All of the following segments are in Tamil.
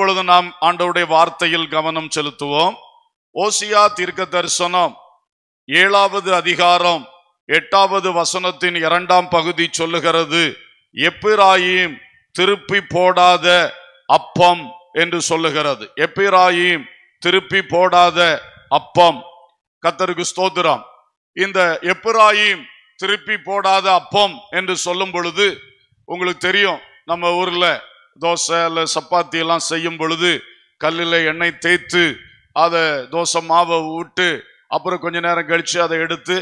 இப்பொழுது நாம் ஆண்டவுடைய வார்த்தையில் கவனம் செலுத்துவோம் ஓசியா தீர்க்க தரிசனம் ஏழாவது அதிகாரம் எட்டாவது வசனத்தின் இரண்டாம் பகுதி சொல்லுகிறது எப்பிராயீம் திருப்பி போடாத அப்பம் என்று சொல்லுகிறது எப்பிராயிம் திருப்பி போடாத அப்பம் கத்தருக்கு ஸ்தோத்திரம் இந்த எப்பிராயிம் திருப்பி போடாத அப்பம் என்று சொல்லும் பொழுது உங்களுக்கு தெரியும் நம்ம ஊர்ல தோசை இல்லை சப்பாத்தி எல்லாம் செய்யும் பொழுது கல்லில் எண்ணெய் தேய்த்து அதை தோசை மாவை விட்டு அப்புறம் கொஞ்ச நேரம் கழித்து அதை எடுத்து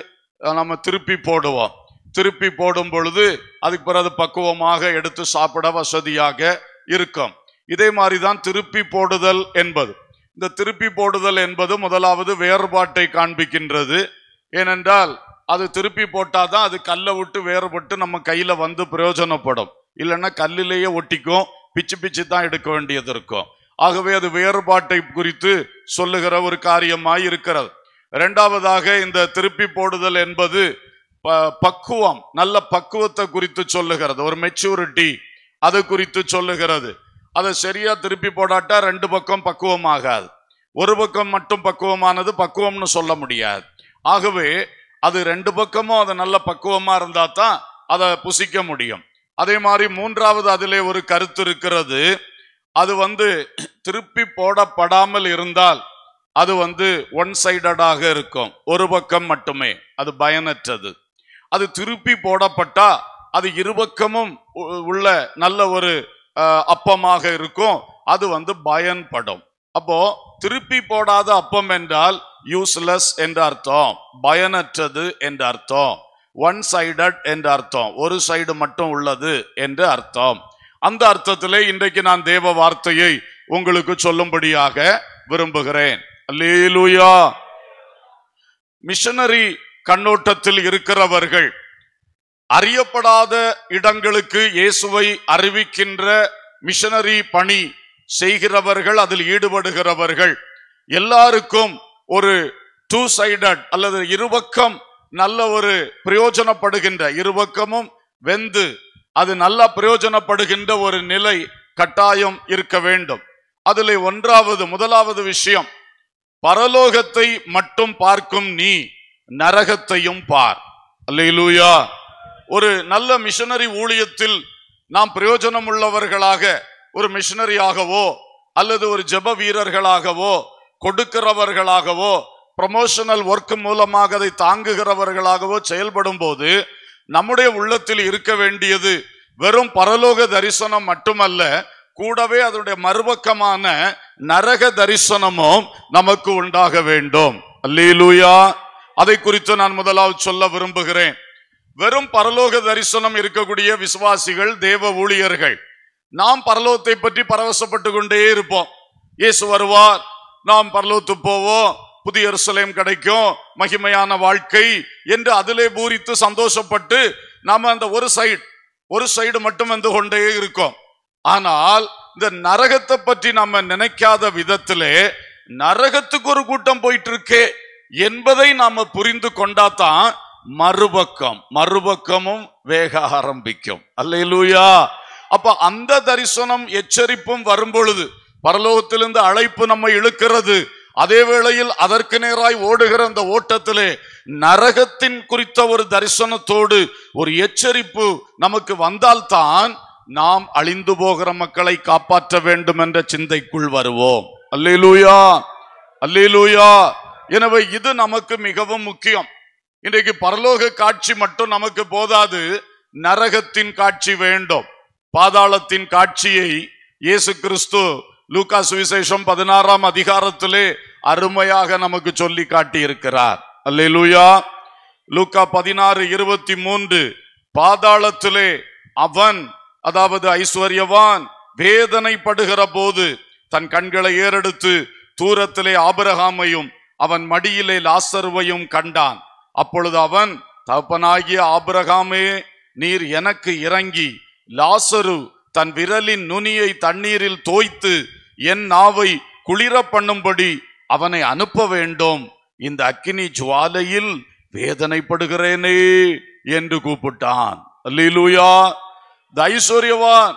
நம்ம திருப்பி போடுவோம் திருப்பி போடும் பொழுது அதுக்கு பிறகு பக்குவமாக எடுத்து சாப்பிட வசதியாக இருக்கும் இதே மாதிரி தான் திருப்பி போடுதல் என்பது இந்த திருப்பி போடுதல் என்பது முதலாவது வேறுபாட்டை காண்பிக்கின்றது ஏனென்றால் அது திருப்பி போட்டாதான் அது கல்லை விட்டு வேறுபட்டு நம்ம கையில் வந்து பிரயோஜனப்படும் இல்லைன்னா கல்லிலேயே ஒட்டிக்கும் பிச்சு பிச்சு தான் எடுக்க வேண்டியது இருக்கும் ஆகவே அது வேறுபாட்டை குறித்து சொல்லுகிற ஒரு காரியமாய் இருக்கிறது இரண்டாவதாக இந்த திருப்பி போடுதல் என்பது பக்குவம் நல்ல பக்குவத்தை குறித்து சொல்லுகிறது ஒரு மெச்சூரிட்டி அது குறித்து சொல்லுகிறது அதை சரியா திருப்பி போடாட்டா ரெண்டு பக்கம் பக்குவமாகாது ஒரு பக்கம் மட்டும் பக்குவமானது பக்குவம்னு சொல்ல முடியாது ஆகவே அது ரெண்டு பக்கமும் அது நல்ல பக்குவமா இருந்தா தான் அதை புசிக்க முடியும் அதே மாதிரி மூன்றாவது அதிலே ஒரு கருத்து இருக்கிறது அது வந்து திருப்பி போடப்படாமல் இருந்தால் அது வந்து ஒன் சைடடாக இருக்கும் ஒரு பக்கம் மட்டுமே அது பயனற்றது அது திருப்பி போடப்பட்டா அது இருபக்கமும் உள்ள நல்ல ஒரு அப்பமாக இருக்கும் அது வந்து பயன்படும் அப்போ திருப்பி போடாத அப்பம் என்றால் யூஸ்லெஸ் என்ற அர்த்தம் பயனற்றது என்ற அர்த்தம் ஒன் சைடட் என்று அர்த்தம் ஒரு சைடு மட்டும் உள்ளது என்று அர்த்தம் அந்த அர்த்தத்திலே இன்றைக்கு நான் தேவ வார்த்தையை உங்களுக்கு சொல்லும்படியாக விரும்புகிறேன் மிஷனரி கண்ணோட்டத்தில் இருக்கிறவர்கள் அறியப்படாத இடங்களுக்கு இயேசுவை அறிவிக்கின்ற மிஷனரி பணி செய்கிறவர்கள் அதில் ஈடுபடுகிறவர்கள் எல்லாருக்கும் ஒரு டூ சைடட் அல்லது இருபக்கம் நல்ல ஒரு பிரயோஜனப்படுகின்ற இருபக்கமும் வெந்து அது நல்லா பிரயோஜனப்படுகின்ற ஒரு நிலை கட்டாயம் இருக்க வேண்டும் அதில் ஒன்றாவது முதலாவது விஷயம் பரலோகத்தை மட்டும் பார்க்கும் நீ நரகத்தையும் பார் அல்லா ஒரு நல்ல மிஷனரி ஊழியத்தில் நாம் பிரயோஜனம் உள்ளவர்களாக ஒரு மிஷனரியாகவோ அல்லது ஒரு ஜப வீரர்களாகவோ கொடுக்கிறவர்களாகவோ ப்ரமோஷனல் ஒர்க் மூலமாக அதை தாங்குகிறவர்களாகவோ செயல்படும் போது நம்முடைய உள்ளத்தில் இருக்க வேண்டியது வெறும் பரலோக தரிசனம் மட்டுமல்ல கூடவே அதனுடைய மறுபக்கமான நரக தரிசனமும் நமக்கு உண்டாக வேண்டும் அல்லூயா அதை குறித்து நான் முதலாவது சொல்ல விரும்புகிறேன் வெறும் பரலோக தரிசனம் இருக்கக்கூடிய விசுவாசிகள் தேவ ஊழியர்கள் நாம் பரலோகத்தை பற்றி பரவசப்பட்டு கொண்டே இருப்போம் இயேசு வருவார் நாம் பரலோத்து போவோம் புதிய சிலையும் கிடைக்கும் மகிமையான வாழ்க்கை என்று அதிலே பூரித்து சந்தோஷப்பட்டு நாம அந்த ஒரு சைடு ஒரு சைடு மட்டும் வந்து கொண்டே இருக்கோம் ஆனால் இந்த நரகத்தை பற்றி நம்ம நினைக்காத விதத்திலே நரகத்துக்கு ஒரு கூட்டம் போயிட்டு இருக்கே என்பதை நாம புரிந்து கொண்டாதான் மறுபக்கம் மறுபக்கமும் வேக ஆரம்பிக்கும் அல்லையிலூயா அப்ப அந்த தரிசனம் எச்சரிப்பும் வரும் பொழுது பரலோகத்திலிருந்து அழைப்பு நம்ம இழுக்கிறது அதே வேளையில் அதற்கு நேராய் ஓடுகிற அந்த ஓட்டத்திலே நரகத்தின் குறித்த ஒரு தரிசனத்தோடு ஒரு எச்சரிப்பு நமக்கு வந்தால்தான் நாம் அழிந்து போகிற மக்களை காப்பாற்ற வேண்டும் என்ற சிந்தைக்குள் வருவோம் அல்லே லூயா எனவே இது நமக்கு மிகவும் முக்கியம் இன்றைக்கு பரலோக காட்சி மட்டும் நமக்கு போதாது நரகத்தின் காட்சி வேண்டும் பாதாளத்தின் காட்சியை இயேசு கிறிஸ்து லூகா சுவிசேஷம் பதினாறாம் அதிகாரத்திலே அருமையாக நமக்கு சொல்லி காட்டியிருக்கிறார் அல்லே லூயா லூகா பதினாறு இருபத்தி மூன்று பாதாளத்திலே அவன் அதாவது ஐஸ்வர்யவான் வேதனைப்படுகிற போது தன் கண்களை ஏறெடுத்து தூரத்திலே ஆபரகாமையும் அவன் மடியிலே லாசர்வையும் கண்டான் அப்பொழுது அவன் தப்பனாகிய ஆபரகாமே நீர் எனக்கு இறங்கி லாசரு தன் விரலின் நுனியை தண்ணீரில் தோய்த்து என் நாவை குளிர பண்ணும்படி அவனை அனுப்ப வேண்டும் இந்த அக்கினி ஜுவாலையில் வேதனைப்படுகிறேனே என்று கூப்பிட்டான் அல்லூயா இந்த ஐஸ்வர்யவான்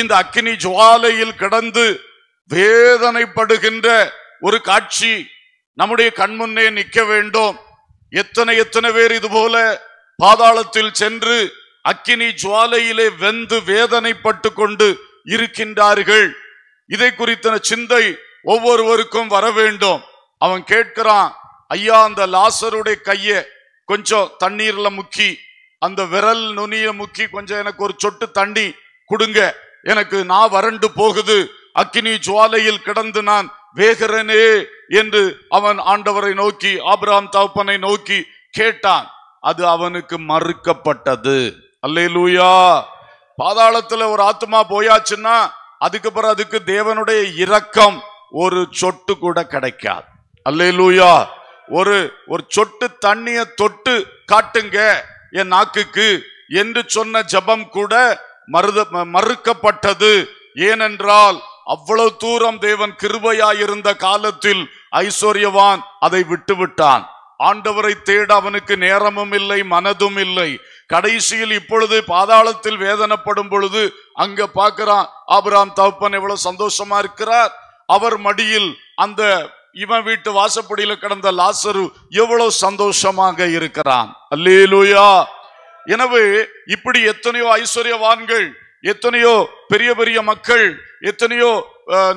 இந்த அக்கினி ஜுவாலையில் கிடந்து வேதனைப்படுகின்ற ஒரு காட்சி நம்முடைய கண்முன்னே நிற்க வேண்டும் எத்தனை எத்தனை பேர் இது போல பாதாளத்தில் சென்று அக்கினி ஜுவாலையிலே வெந்து வேதனைப்பட்டு கொண்டு இருக்கின்றார்கள் இதை குறித்த சிந்தை ஒவ்வொருவருக்கும் வர வேண்டும் அவன் கேட்கிறான் ஐயா அந்த லாசருடைய கையை கொஞ்சம் தண்ணீர்ல முக்கி அந்த விரல் நுனிய முக்கி கொஞ்சம் எனக்கு ஒரு சொட்டு தண்ணி கொடுங்க எனக்கு நான் வறண்டு போகுது அக்கினி ஜுவாலையில் கிடந்து நான் வேகிறனே என்று அவன் ஆண்டவரை நோக்கி ஆபிராம் தகப்பனை நோக்கி கேட்டான் அது அவனுக்கு மறுக்கப்பட்டது அல்லே லூயா பாதாளத்துல ஒரு ஆத்மா போயாச்சுன்னா அதுக்கப்புறம் அதுக்கு தேவனுடைய இரக்கம் ஒரு சொட்டு கூட கிடைக்காது அல்லையிலூயா ஒரு ஒரு சொட்டு தண்ணிய தொட்டு காட்டுங்க என் நாக்குக்கு என்று சொன்ன ஜபம் கூட மறுத மறுக்கப்பட்டது ஏனென்றால் அவ்வளவு தூரம் தேவன் கிருபையாயிருந்த காலத்தில் ஐஸ்வர்யவான் அதை விட்டுவிட்டான் ஆண்டவரை தேட அவனுக்கு நேரமும் இல்லை மனதும் இல்லை கடைசியில் இப்பொழுது பாதாளத்தில் வேதனைப்படும் பொழுது அங்க பார்க்கிறான் ஆபிராம் தகப்பன் எவ்வளவு சந்தோஷமா இருக்கிறார் அவர் மடியில் அந்த இவன் வீட்டு வாசப்படியில கடந்த லாசரு எவ்வளவு சந்தோஷமாக இருக்கிறான் அல்லேலூயா எனவே இப்படி எத்தனையோ ஐஸ்வர்யவான்கள் எத்தனையோ பெரிய பெரிய மக்கள் எத்தனையோ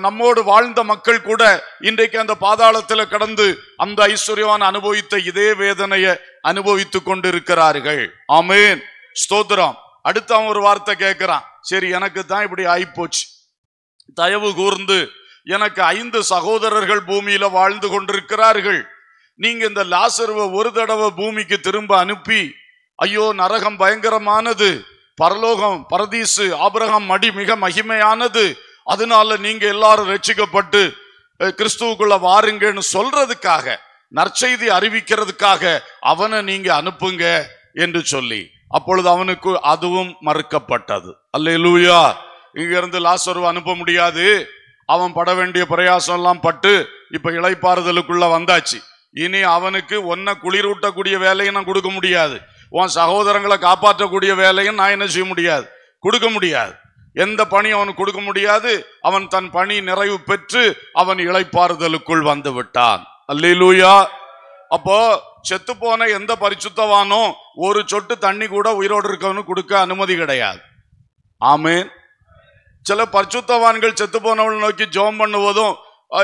நம்மோடு வாழ்ந்த மக்கள் கூட இன்றைக்கு அந்த பாதாளத்தில் கடந்து அந்த ஐஸ்வர்யவான் அனுபவித்த இதே வேதனையை அனுபவித்துக் கொண்டிருக்கிறார்கள் ஆமேன் ஸ்தோத்ரம் அடுத்த அவன் ஒரு வார்த்தை கேட்கிறான் சரி எனக்கு தான் இப்படி ஆயிப்போச்சு தயவு கூர்ந்து எனக்கு ஐந்து சகோதரர்கள் பூமியில வாழ்ந்து கொண்டிருக்கிறார்கள் நீங்க இந்த லாசருவை ஒரு தடவை பூமிக்கு திரும்ப அனுப்பி ஐயோ நரகம் பயங்கரமானது பரலோகம் பரதீசு ஆபரகம் மடி மிக மகிமையானது அதனால நீங்க எல்லாரும் ரட்சிக்கப்பட்டு கிறிஸ்துவுக்குள்ள வாருங்கன்னு சொல்றதுக்காக நற்செய்தி அறிவிக்கிறதுக்காக அவனை நீங்க அனுப்புங்க என்று சொல்லி அப்பொழுது அவனுக்கு அதுவும் மறுக்கப்பட்டது அல்ல இலூயா இங்க இருந்து அனுப்ப முடியாது அவன் பட வேண்டிய பிரயாசம் எல்லாம் பட்டு இப்ப இலைப்பாறுதலுக்குள்ள வந்தாச்சு இனி அவனுக்கு ஒன்ன குளிரூட்டக்கூடிய வேலையும் நான் கொடுக்க முடியாது உன் சகோதரங்களை காப்பாற்றக்கூடிய வேலையும் நான் என்ன செய்ய முடியாது கொடுக்க முடியாது எந்த பணி அவனுக்கு கொடுக்க முடியாது அவன் தன் பணி நிறைவு பெற்று அவன் இழைப்பாறுதலுக்குள் வந்து விட்டான் அல்லூயா அப்போ செத்து போன எந்த பரிசுத்தவானோ ஒரு சொட்டு தண்ணி கூட உயிரோடு இருக்கவனு கொடுக்க அனுமதி கிடையாது ஆமேன் சில பரிசுத்தவான்கள் செத்து போனவள் நோக்கி ஜோம் பண்ணுவதும்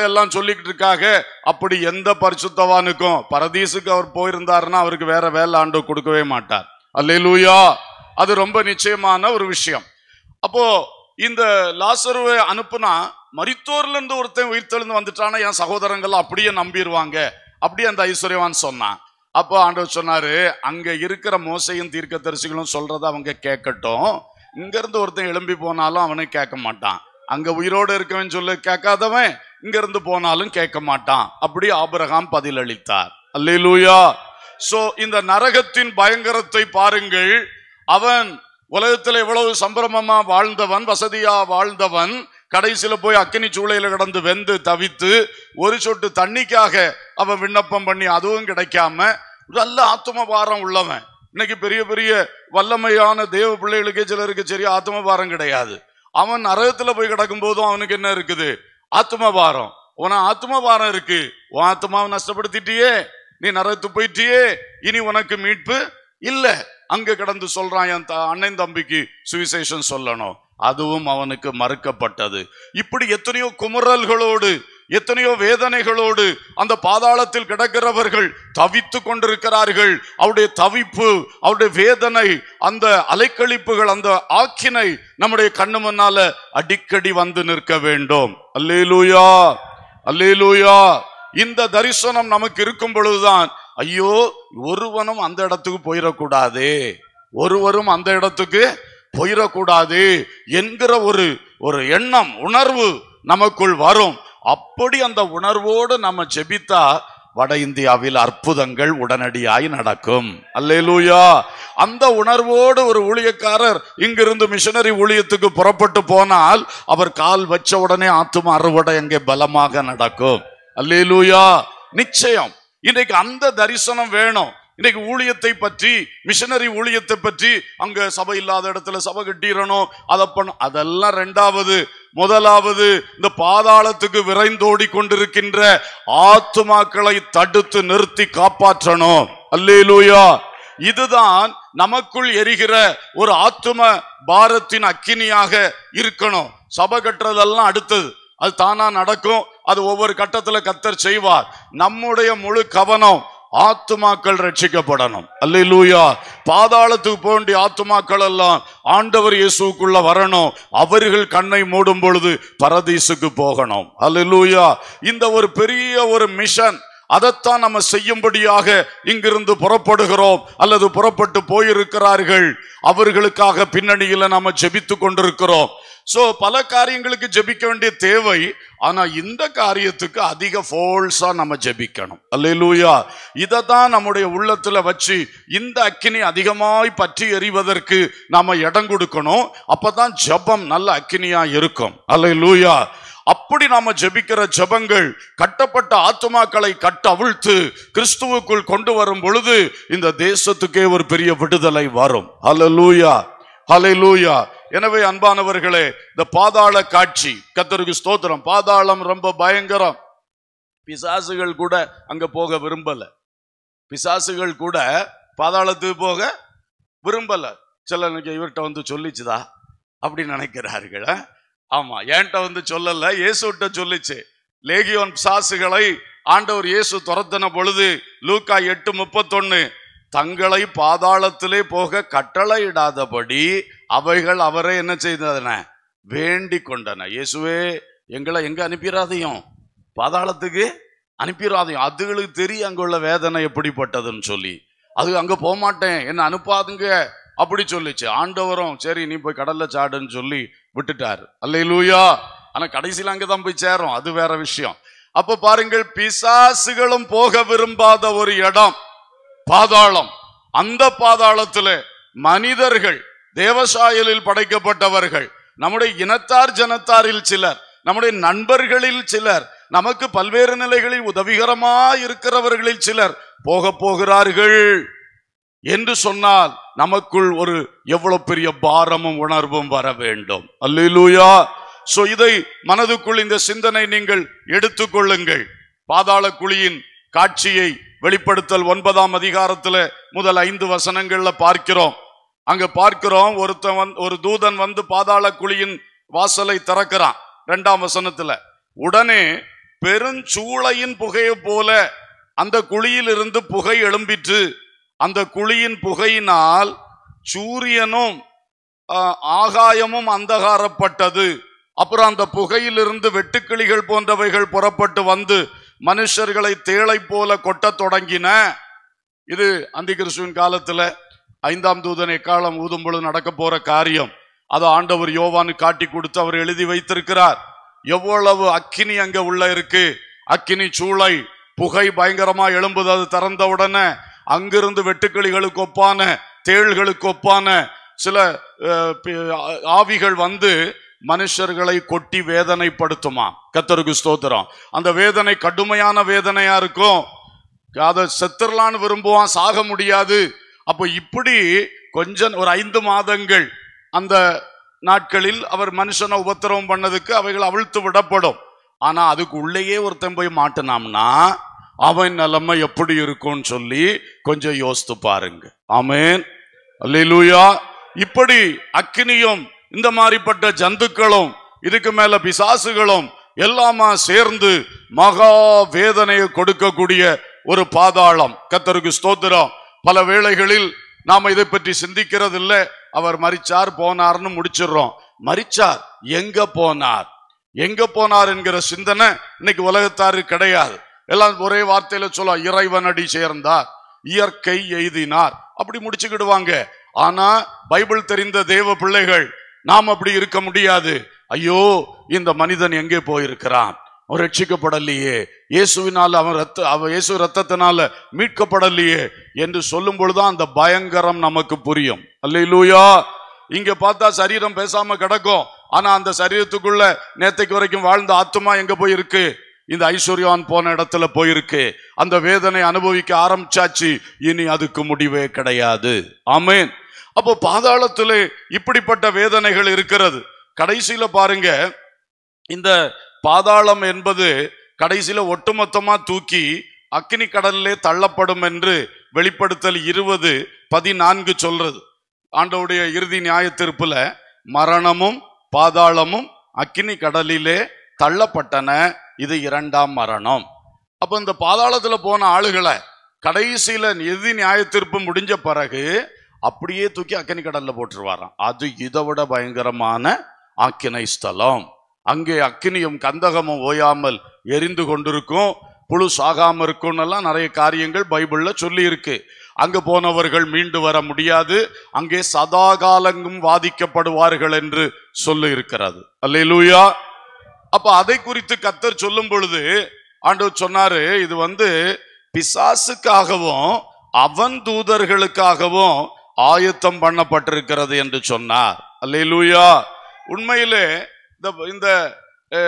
எல்லாம் சொல்லிக்கிட்டு இருக்காக அப்படி எந்த பரிசுத்தவானுக்கும் பரதீசுக்கு அவர் போயிருந்தாருன்னா அவருக்கு வேற வேலை ஆண்டு கொடுக்கவே மாட்டார் அல்லூயா அது ரொம்ப நிச்சயமான ஒரு விஷயம் அப்போ இந்த லாசருவை அனுப்புனா மரித்தோர்ல இருந்து ஒருத்தன் உயிர் தெழுந்து வந்துட்டானா என் சகோதரங்கள் அப்படியே நம்பிடுவாங்க அப்படியே அந்த ஐஸ்வர்யவான் சொன்னான் அப்போ ஆண்டவர் சொன்னாரு அங்க இருக்கிற மோசையும் தீர்க்க தரிசிகளும் சொல்றத அவங்க கேட்கட்டும் இங்க இருந்து ஒருத்தன் எழும்பி போனாலும் அவனை கேட்க மாட்டான் அங்க உயிரோடு இருக்கவன் சொல்லு கேட்காதவன் இங்க இருந்து போனாலும் கேட்க மாட்டான் அப்படி ஆபரகாம் பதிலளித்தார் அல்லூயா சோ இந்த நரகத்தின் பயங்கரத்தை பாருங்கள் அவன் உலகத்தில் எவ்வளவு சம்பிரமமா வாழ்ந்தவன் வசதியா வாழ்ந்தவன் கடைசியில் போய் அக்கினி சூளையில் கிடந்து வெந்து தவித்து ஒரு சொட்டு தண்ணிக்காக அவன் விண்ணப்பம் பண்ணி அதுவும் கிடைக்காம நல்ல ஆத்தும பாரம் உள்ளவன் இன்னைக்கு பெரிய பெரிய வல்லமையான தேவ பிள்ளைகளுக்கே சிலருக்கு சரி ஆத்தும பாரம் கிடையாது அவன் நரகத்தில் போய் கிடக்கும் போதும் அவனுக்கு என்ன இருக்குது ஆத்தும பாரம் உன ஆத்தும பாரம் இருக்கு உன் ஆத்மாவை நஷ்டப்படுத்திட்டியே நீ நரகத்து போயிட்டியே இனி உனக்கு மீட்பு இல்லை அங்கே கிடந்து சொல்கிறான் என் த அண்ணன் தம்பிக்கு சுவிசேஷன் சொல்லணும் அதுவும் அவனுக்கு மறுக்கப்பட்டது இப்படி எத்தனையோ குமுறல்களோடு எத்தனையோ வேதனைகளோடு அந்த பாதாளத்தில் கிடக்கிறவர்கள் தவித்து கொண்டிருக்கிறார்கள் அவருடைய தவிப்பு அவருடைய வேதனை அந்த அலைக்கழிப்புகள் அந்த ஆக்கினை நம்முடைய கண்ணு முன்னால அடிக்கடி வந்து நிற்க வேண்டும் அல்லேலூயா அல்லேலூயா இந்த தரிசனம் நமக்கு இருக்கும் பொழுதுதான் ஐயோ ஒருவனும் அந்த இடத்துக்கு போயிடக்கூடாது ஒருவரும் அந்த இடத்துக்கு போயிடக்கூடாது என்கிற ஒரு ஒரு எண்ணம் உணர்வு நமக்குள் வரும் அப்படி அந்த உணர்வோடு நம்ம செபித்தா வட இந்தியாவில் அற்புதங்கள் உடனடியாய் நடக்கும் அல்லேலூயா அந்த உணர்வோடு ஒரு ஊழியக்காரர் இங்கிருந்து மிஷனரி ஊழியத்துக்கு புறப்பட்டு போனால் அவர் கால் வச்ச உடனே ஆத்தும அறுவடை அங்கே பலமாக நடக்கும் அல்லேலூயா நிச்சயம் இன்றைக்கு அந்த தரிசனம் வேணும் இன்னைக்கு ஊழியத்தை பற்றி மிஷனரி ஊழியத்தை பற்றி அங்க சபை இல்லாத இடத்துல சபை கட்டிடணும் அதை பண்ண அதெல்லாம் ரெண்டாவது முதலாவது இந்த பாதாளத்துக்கு விரைந்தோடி கொண்டிருக்கின்ற ஆத்துமாக்களை தடுத்து நிறுத்தி காப்பாற்றணும் அல்லேலூயா இதுதான் நமக்குள் எரிகிற ஒரு ஆத்தும பாரத்தின் அக்கினியாக இருக்கணும் சபை கட்டுறதெல்லாம் அடுத்தது அது தானா நடக்கும் அது ஒவ்வொரு கட்டத்துல கத்தர் செய்வார் நம்முடைய முழு கவனம் ஆத்துமாக்கள் ரட்சிக்கப்படணும் அல்லூயா பாதாளத்துக்கு போண்டிய ஆத்துமாக்கள் எல்லாம் ஆண்டவர் இயேசுக்குள்ள வரணும் அவர்கள் கண்ணை மூடும் பொழுது பரதீசுக்கு போகணும் அல்லூயா இந்த ஒரு பெரிய ஒரு மிஷன் அதைத்தான் நம்ம செய்யும்படியாக இங்கிருந்து புறப்படுகிறோம் அல்லது புறப்பட்டு போயிருக்கிறார்கள் அவர்களுக்காக பின்னணியில் நாம ஜெபித்து கொண்டிருக்கிறோம் ஸோ பல காரியங்களுக்கு ஜெபிக்க வேண்டிய தேவை ஆனால் இந்த காரியத்துக்கு அதிக ஃபோல்ஸாக நம்ம ஜெபிக்கணும் அல்லூயா இதை தான் நம்முடைய உள்ளத்தில் வச்சு இந்த அக்கினி அதிகமாய் பற்றி எறிவதற்கு நாம் இடம் கொடுக்கணும் அப்போ தான் ஜபம் நல்ல அக்கினியாக இருக்கும் அல்லூயா அப்படி நாம ஜெபிக்கிற ஜபங்கள் கட்டப்பட்ட ஆத்மாக்களை கட்டவிழ்த்து கிறிஸ்துவுக்குள் கொண்டு வரும் பொழுது இந்த தேசத்துக்கே ஒரு பெரிய விடுதலை வரும் ஹலலூயா ஹலலூயா எனவே அன்பானவர்களே இந்த பாதாள காட்சி கத்தருக்கு ஸ்தோத்திரம் பாதாளம் ரொம்ப பயங்கரம் பிசாசுகள் கூட அங்க போக விரும்பல பிசாசுகள் கூட பாதாளத்துக்கு போக விரும்பல சில இவர்கிட்ட வந்து சொல்லிச்சுதா அப்படி நினைக்கிறார்கள் ஆமா என்கிட்ட வந்து சொல்லல இயேசுகிட்ட சொல்லிச்சு லேகியோன் பிசாசுகளை ஆண்டவர் இயேசு துரத்தின பொழுது லூக்கா எட்டு முப்பத்தொன்னு தங்களை பாதாளத்திலே போக கட்டளையிடாதபடி அவைகள் அவரே என்ன செய்தன வேண்டி கொண்டன இயேசுவே எங்களை எங்க அனுப்பிடாதையும் பாதாளத்துக்கு அனுப்பிடாதையும் அதுகளுக்கு தெரியும் அங்குள்ள வேதனை எப்படிப்பட்டதுன்னு சொல்லி அது அங்க போகமாட்டேன் என்ன அனுப்பாதுங்க அப்படி சொல்லிச்சு ஆண்டவரும் சரி நீ போய் கடல்ல சாடுன்னு சொல்லி விட்டுட்டார் அல்ல லூயா ஆனா கடைசியில் அங்கதான் போய் சேரும் அது வேற விஷயம் அப்ப பாருங்கள் பிசாசுகளும் போக விரும்பாத ஒரு இடம் பாதாளம் அந்த பாதாளத்துல மனிதர்கள் தேவசாயலில் படைக்கப்பட்டவர்கள் நம்முடைய இனத்தார் ஜனத்தாரில் சிலர் நம்முடைய நண்பர்களில் சிலர் நமக்கு பல்வேறு நிலைகளில் உதவிகரமா இருக்கிறவர்களில் சிலர் போக போகிறார்கள் என்று சொன்னால் நமக்குள் ஒரு எவ்வளவு பெரிய பாரமும் உணர்வும் வர வேண்டும் அல்லூயா சோ இதை மனதுக்குள் இந்த சிந்தனை நீங்கள் எடுத்துக்கொள்ளுங்கள் பாதாள குழியின் காட்சியை வெளிப்படுத்தல் ஒன்பதாம் அதிகாரத்துல முதல் ஐந்து வசனங்கள்ல பார்க்கிறோம் அங்க பார்க்கிறோம் ஒருத்தன் ஒரு தூதன் வந்து பாதாள குழியின் வாசலை திறக்கிறான் ரெண்டாம் வசனத்துல உடனே பெருஞ்சூளையின் புகையை போல அந்த குழியில் இருந்து புகை எழும்பிற்று அந்த குழியின் புகையினால் சூரியனும் ஆகாயமும் அந்தகாரப்பட்டது அப்புறம் அந்த புகையிலிருந்து வெட்டுக்கிளிகள் போன்றவைகள் புறப்பட்டு வந்து மனுஷர்களை தேளை போல கொட்டத் தொடங்கின இது அந்திகிருஷ்ணன் காலத்துல ஐந்தாம் தூதன் எக்காலம் ஊதும் பொழுது நடக்க போற காரியம் அதை ஆண்டவர் யோவான்னு காட்டி கொடுத்து அவர் எழுதி வைத்திருக்கிறார் எவ்வளவு அக்கினி அங்க உள்ள இருக்கு அக்கினி சூளை புகை பயங்கரமா எழும்புது அது திறந்த உடனே அங்கிருந்து வெட்டுக்கிளிகளுக்கு ஒப்பான தேள்களுக்கு ஒப்பான சில ஆவிகள் வந்து மனுஷர்களை கொட்டி வேதனைப்படுத்துமா கத்தருக்கு ஸ்தோத்திரம் அந்த வேதனை கடுமையான வேதனையா இருக்கும் அதை செத்துடலான்னு விரும்புவான் சாக முடியாது அப்போ இப்படி கொஞ்சம் ஒரு ஐந்து மாதங்கள் அந்த நாட்களில் அவர் மனுஷனை உபத்திரவம் பண்ணதுக்கு அவைகள் அவிழ்த்து விடப்படும் ஆனா அதுக்கு உள்ளேயே ஒருத்தன் போய் மாட்டினாம்னா அவன் நிலைமை எப்படி இருக்கும்னு சொல்லி கொஞ்சம் யோசித்து பாருங்க ஆமேன் அல்லூயா இப்படி அக்னியும் இந்த மாதிரிப்பட்ட ஜந்துக்களும் இதுக்கு மேல பிசாசுகளும் எல்லாமா சேர்ந்து மகா வேதனையை கொடுக்கக்கூடிய ஒரு பாதாளம் கத்தருக்கு ஸ்தோத்திரம் பல வேளைகளில் நாம் இதை பற்றி சிந்திக்கிறதில்லை அவர் மறிச்சார் போனார்னு முடிச்சிடுறோம் மறிச்சார் எங்க போனார் எங்க போனார் என்கிற சிந்தனை இன்னைக்கு உலகத்தாரு கிடையாது எல்லாம் ஒரே வார்த்தையில சொல்ல இறைவன் அடி சேர்ந்தார் இயற்கை எய்தினார் அப்படி முடிச்சுக்கிடுவாங்க ஆனா பைபிள் தெரிந்த தேவ பிள்ளைகள் நாம் அப்படி இருக்க முடியாது ஐயோ இந்த மனிதன் எங்கே போயிருக்கிறான் அவன் ரட்சிக்கப்படலையே இயேசுவினால் அவன் ரத்த அவன் இயேசு ரத்தத்தினால மீட்கப்படலையே என்று சொல்லும் பொழுதுதான் அந்த பயங்கரம் நமக்கு புரியும் அல்லையிலூயா இங்க பார்த்தா சரீரம் பேசாம கிடக்கும் ஆனா அந்த சரீரத்துக்குள்ள நேத்தைக்கு வரைக்கும் வாழ்ந்த ஆத்மா எங்க போயிருக்கு இந்த ஐஸ்வர்யான் போன இடத்துல போயிருக்கு அந்த வேதனை அனுபவிக்க ஆரம்பிச்சாச்சு இனி அதுக்கு முடிவே கிடையாது ஆமேன் அப்போ பாதாளத்துல இப்படிப்பட்ட வேதனைகள் இருக்கிறது கடைசியில பாருங்க இந்த பாதாளம் என்பது கடைசியில ஒட்டுமொத்தமா தூக்கி அக்னி கடலிலே தள்ளப்படும் என்று வெளிப்படுத்தல் இருபது பதினான்கு சொல்றது ஆண்டவுடைய இறுதி நியாய தீர்ப்புல மரணமும் பாதாளமும் அக்னி கடலிலே தள்ளப்பட்டன இது இரண்டாம் மரணம் அப்போ இந்த பாதாளத்தில் போன ஆளுகளை கடைசியில் இறுதி நியாய தீர்ப்பு முடிஞ்ச பிறகு அப்படியே தூக்கி அக்கனி கடலில் போட்டுருவாராம் அது இதை விட பயங்கரமான ஆக்கினை ஸ்தலம் அங்கே அக்னியும் கந்தகமும் ஓயாமல் எரிந்து கொண்டிருக்கும் புழு சாகாம இருக்கும்னெல்லாம் நிறைய காரியங்கள் பைபிள்ல சொல்லி இருக்கு அங்கு போனவர்கள் மீண்டு வர முடியாது அங்கே சதா காலங்கும் வாதிக்கப்படுவார்கள் என்று சொல்லு இருக்கிறது அல்லா அப்ப அதை குறித்து கத்தர் சொல்லும் பொழுது ஆண்டவர் சொன்னாரு இது வந்து பிசாசுக்காகவும் அவன் தூதர்களுக்காகவும் ஆயத்தம் பண்ணப்பட்டிருக்கிறது என்று சொன்னார் அல்லா உண்மையிலே இந்த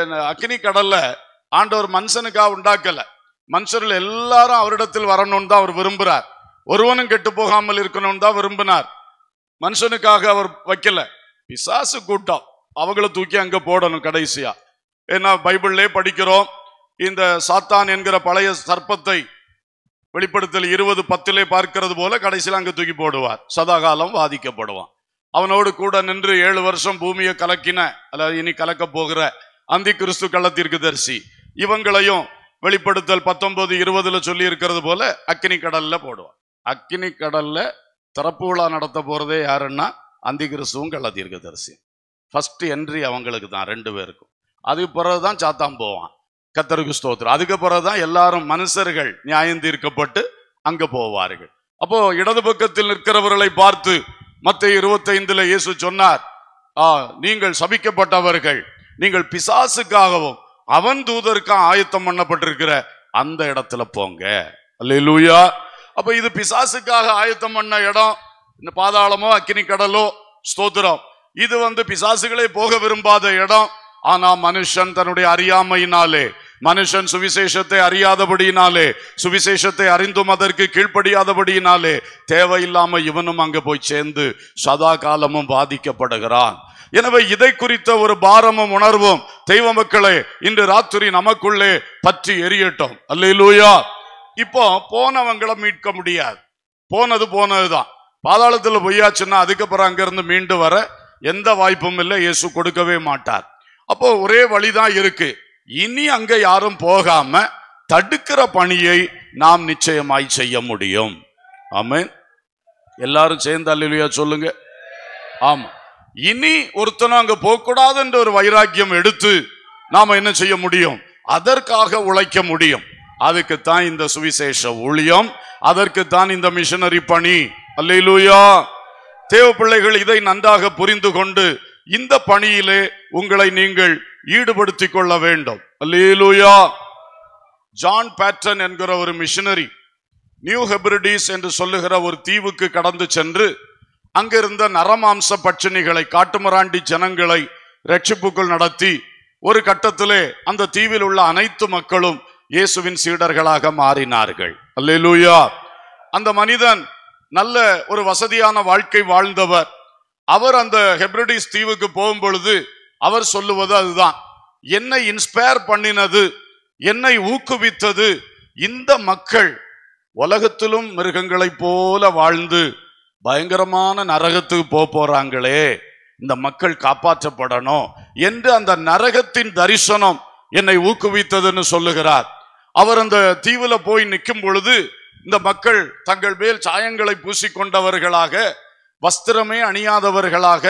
இந்த அக்னி கடல்ல ஆண்டவர் மனுஷனுக்காக உண்டாக்கல மனுஷர்கள் எல்லாரும் அவரிடத்தில் வரணும்னு தான் அவர் விரும்புகிறார் ஒருவனும் கெட்டு போகாமல் இருக்கணும்னு தான் விரும்பினார் மனுஷனுக்காக அவர் வைக்கல பிசாசு கூட்டம் அவங்கள தூக்கி அங்க போடணும் கடைசியா ஏன்னா பைபிள்லே படிக்கிறோம் இந்த சாத்தான் என்கிற பழைய சர்ப்பத்தை வெளிப்படுத்தல் இருபது பத்திலே பார்க்கிறது போல கடைசியில் அங்க தூக்கி போடுவார் சதாகாலம் வாதிக்கப்படுவான் அவனோடு கூட நின்று ஏழு வருஷம் பூமியை கலக்கின அதாவது இனி கலக்க போகிற அந்தி கிறிஸ்து கள்ளத்திற்கு தரிசி இவங்களையும் வெளிப்படுத்தல் பத்தொன்பது இருபதுல சொல்லி இருக்கிறது போல அக்னி கடல்ல போடுவான் அக்னி கடல்ல திறப்பு விழா நடத்த போறதே யாருன்னா அந்தி கிறிஸ்துவும் கள்ளத்திற்கு தரிசி ஃபர்ஸ்ட் என்ட்ரி அவங்களுக்கு தான் ரெண்டு பேருக்கும் அதுக்கு பிறகுதான் சாத்தான் போவான் கத்தருக்கு ஸ்தோத்திரம் அதுக்கு பிறகுதான் எல்லாரும் மனுஷர்கள் நியாயம் தீர்க்கப்பட்டு அங்க போவார்கள் அப்போ இடது பக்கத்தில் நிற்கிறவர்களை பார்த்து மத்த இருபத்தைந்துல இயேசு சொன்னார் நீங்கள் சபிக்கப்பட்டவர்கள் நீங்கள் பிசாசுக்காகவும் அவன் தூதருக்கும் ஆயத்தம் பண்ணப்பட்டிருக்கிற அந்த இடத்துல போங்க அல்லூயா அப்ப இது பிசாசுக்காக ஆயத்தம் பண்ண இடம் இந்த பாதாளமோ அக்கினி கடலோ ஸ்தோத்திரம் இது வந்து பிசாசுகளே போக விரும்பாத இடம் ஆனா மனுஷன் தன்னுடைய அறியாமையினாலே மனுஷன் சுவிசேஷத்தை அறியாதபடியினாலே சுவிசேஷத்தை அறிந்தும் அதற்கு கீழ்ப்படியாதபடியினாலே தேவையில்லாம இவனும் அங்கு போய் சேர்ந்து சதா காலமும் பாதிக்கப்படுகிறான் எனவே இதை குறித்த ஒரு பாரமும் உணர்வும் தெய்வ மக்களே இன்று ராத்திரி நமக்குள்ளே பற்றி எரியட்டும் அல்லையிலூயா இப்போ போனவங்களை மீட்க முடியாது போனது போனதுதான் பாதாளத்தில் பொய்யாச்சுன்னா அதுக்கப்புறம் அங்கிருந்து மீண்டு வர எந்த வாய்ப்பும் இல்லை இயேசு கொடுக்கவே மாட்டார் அப்போ ஒரே வழிதான் இருக்கு இனி அங்க யாரும் போகாம தடுக்கிற பணியை நாம் நிச்சயமாய் செய்ய முடியும் ஆமாம் எல்லாரும் சேர்ந்து அல்லா சொல்லுங்க ஆமா இனி ஒருத்தனும் அங்க போகக்கூடாது என்ற ஒரு வைராக்கியம் எடுத்து நாம என்ன செய்ய முடியும் அதற்காக உழைக்க முடியும் அதுக்கு தான் இந்த சுவிசேஷ ஊழியம் அதற்கு தான் இந்த மிஷனரி பணி அல்லையிலூயா தேவ பிள்ளைகள் இதை நன்றாக புரிந்து கொண்டு இந்த பணியிலே உங்களை நீங்கள் ஈடுபடுத்திக் கொள்ள வேண்டும் அல்லேலூயா ஜான் பேட்டன் என்கிற ஒரு மிஷினரி நியூ ஹெபிரிடிஸ் என்று சொல்லுகிற ஒரு தீவுக்கு கடந்து சென்று அங்கிருந்த நரமாம்ச பட்சணிகளை காட்டுமராண்டி ஜனங்களை ரட்சிப்புக்குள் நடத்தி ஒரு கட்டத்திலே அந்த தீவில் உள்ள அனைத்து மக்களும் இயேசுவின் சீடர்களாக மாறினார்கள் அல்லேலூயா அந்த மனிதன் நல்ல ஒரு வசதியான வாழ்க்கை வாழ்ந்தவர் அவர் அந்த ஹெப்ரடிஸ் தீவுக்கு போகும் பொழுது அவர் சொல்லுவது அதுதான் என்னை இன்ஸ்பயர் பண்ணினது என்னை ஊக்குவித்தது இந்த மக்கள் உலகத்திலும் மிருகங்களைப் போல வாழ்ந்து பயங்கரமான நரகத்துக்கு போக போறாங்களே இந்த மக்கள் காப்பாற்றப்படணும் என்று அந்த நரகத்தின் தரிசனம் என்னை ஊக்குவித்ததுன்னு சொல்லுகிறார் அவர் அந்த தீவுல போய் நிற்கும் பொழுது இந்த மக்கள் தங்கள் மேல் சாயங்களை பூசிக்கொண்டவர்களாக வஸ்திரமே அணியாதவர்களாக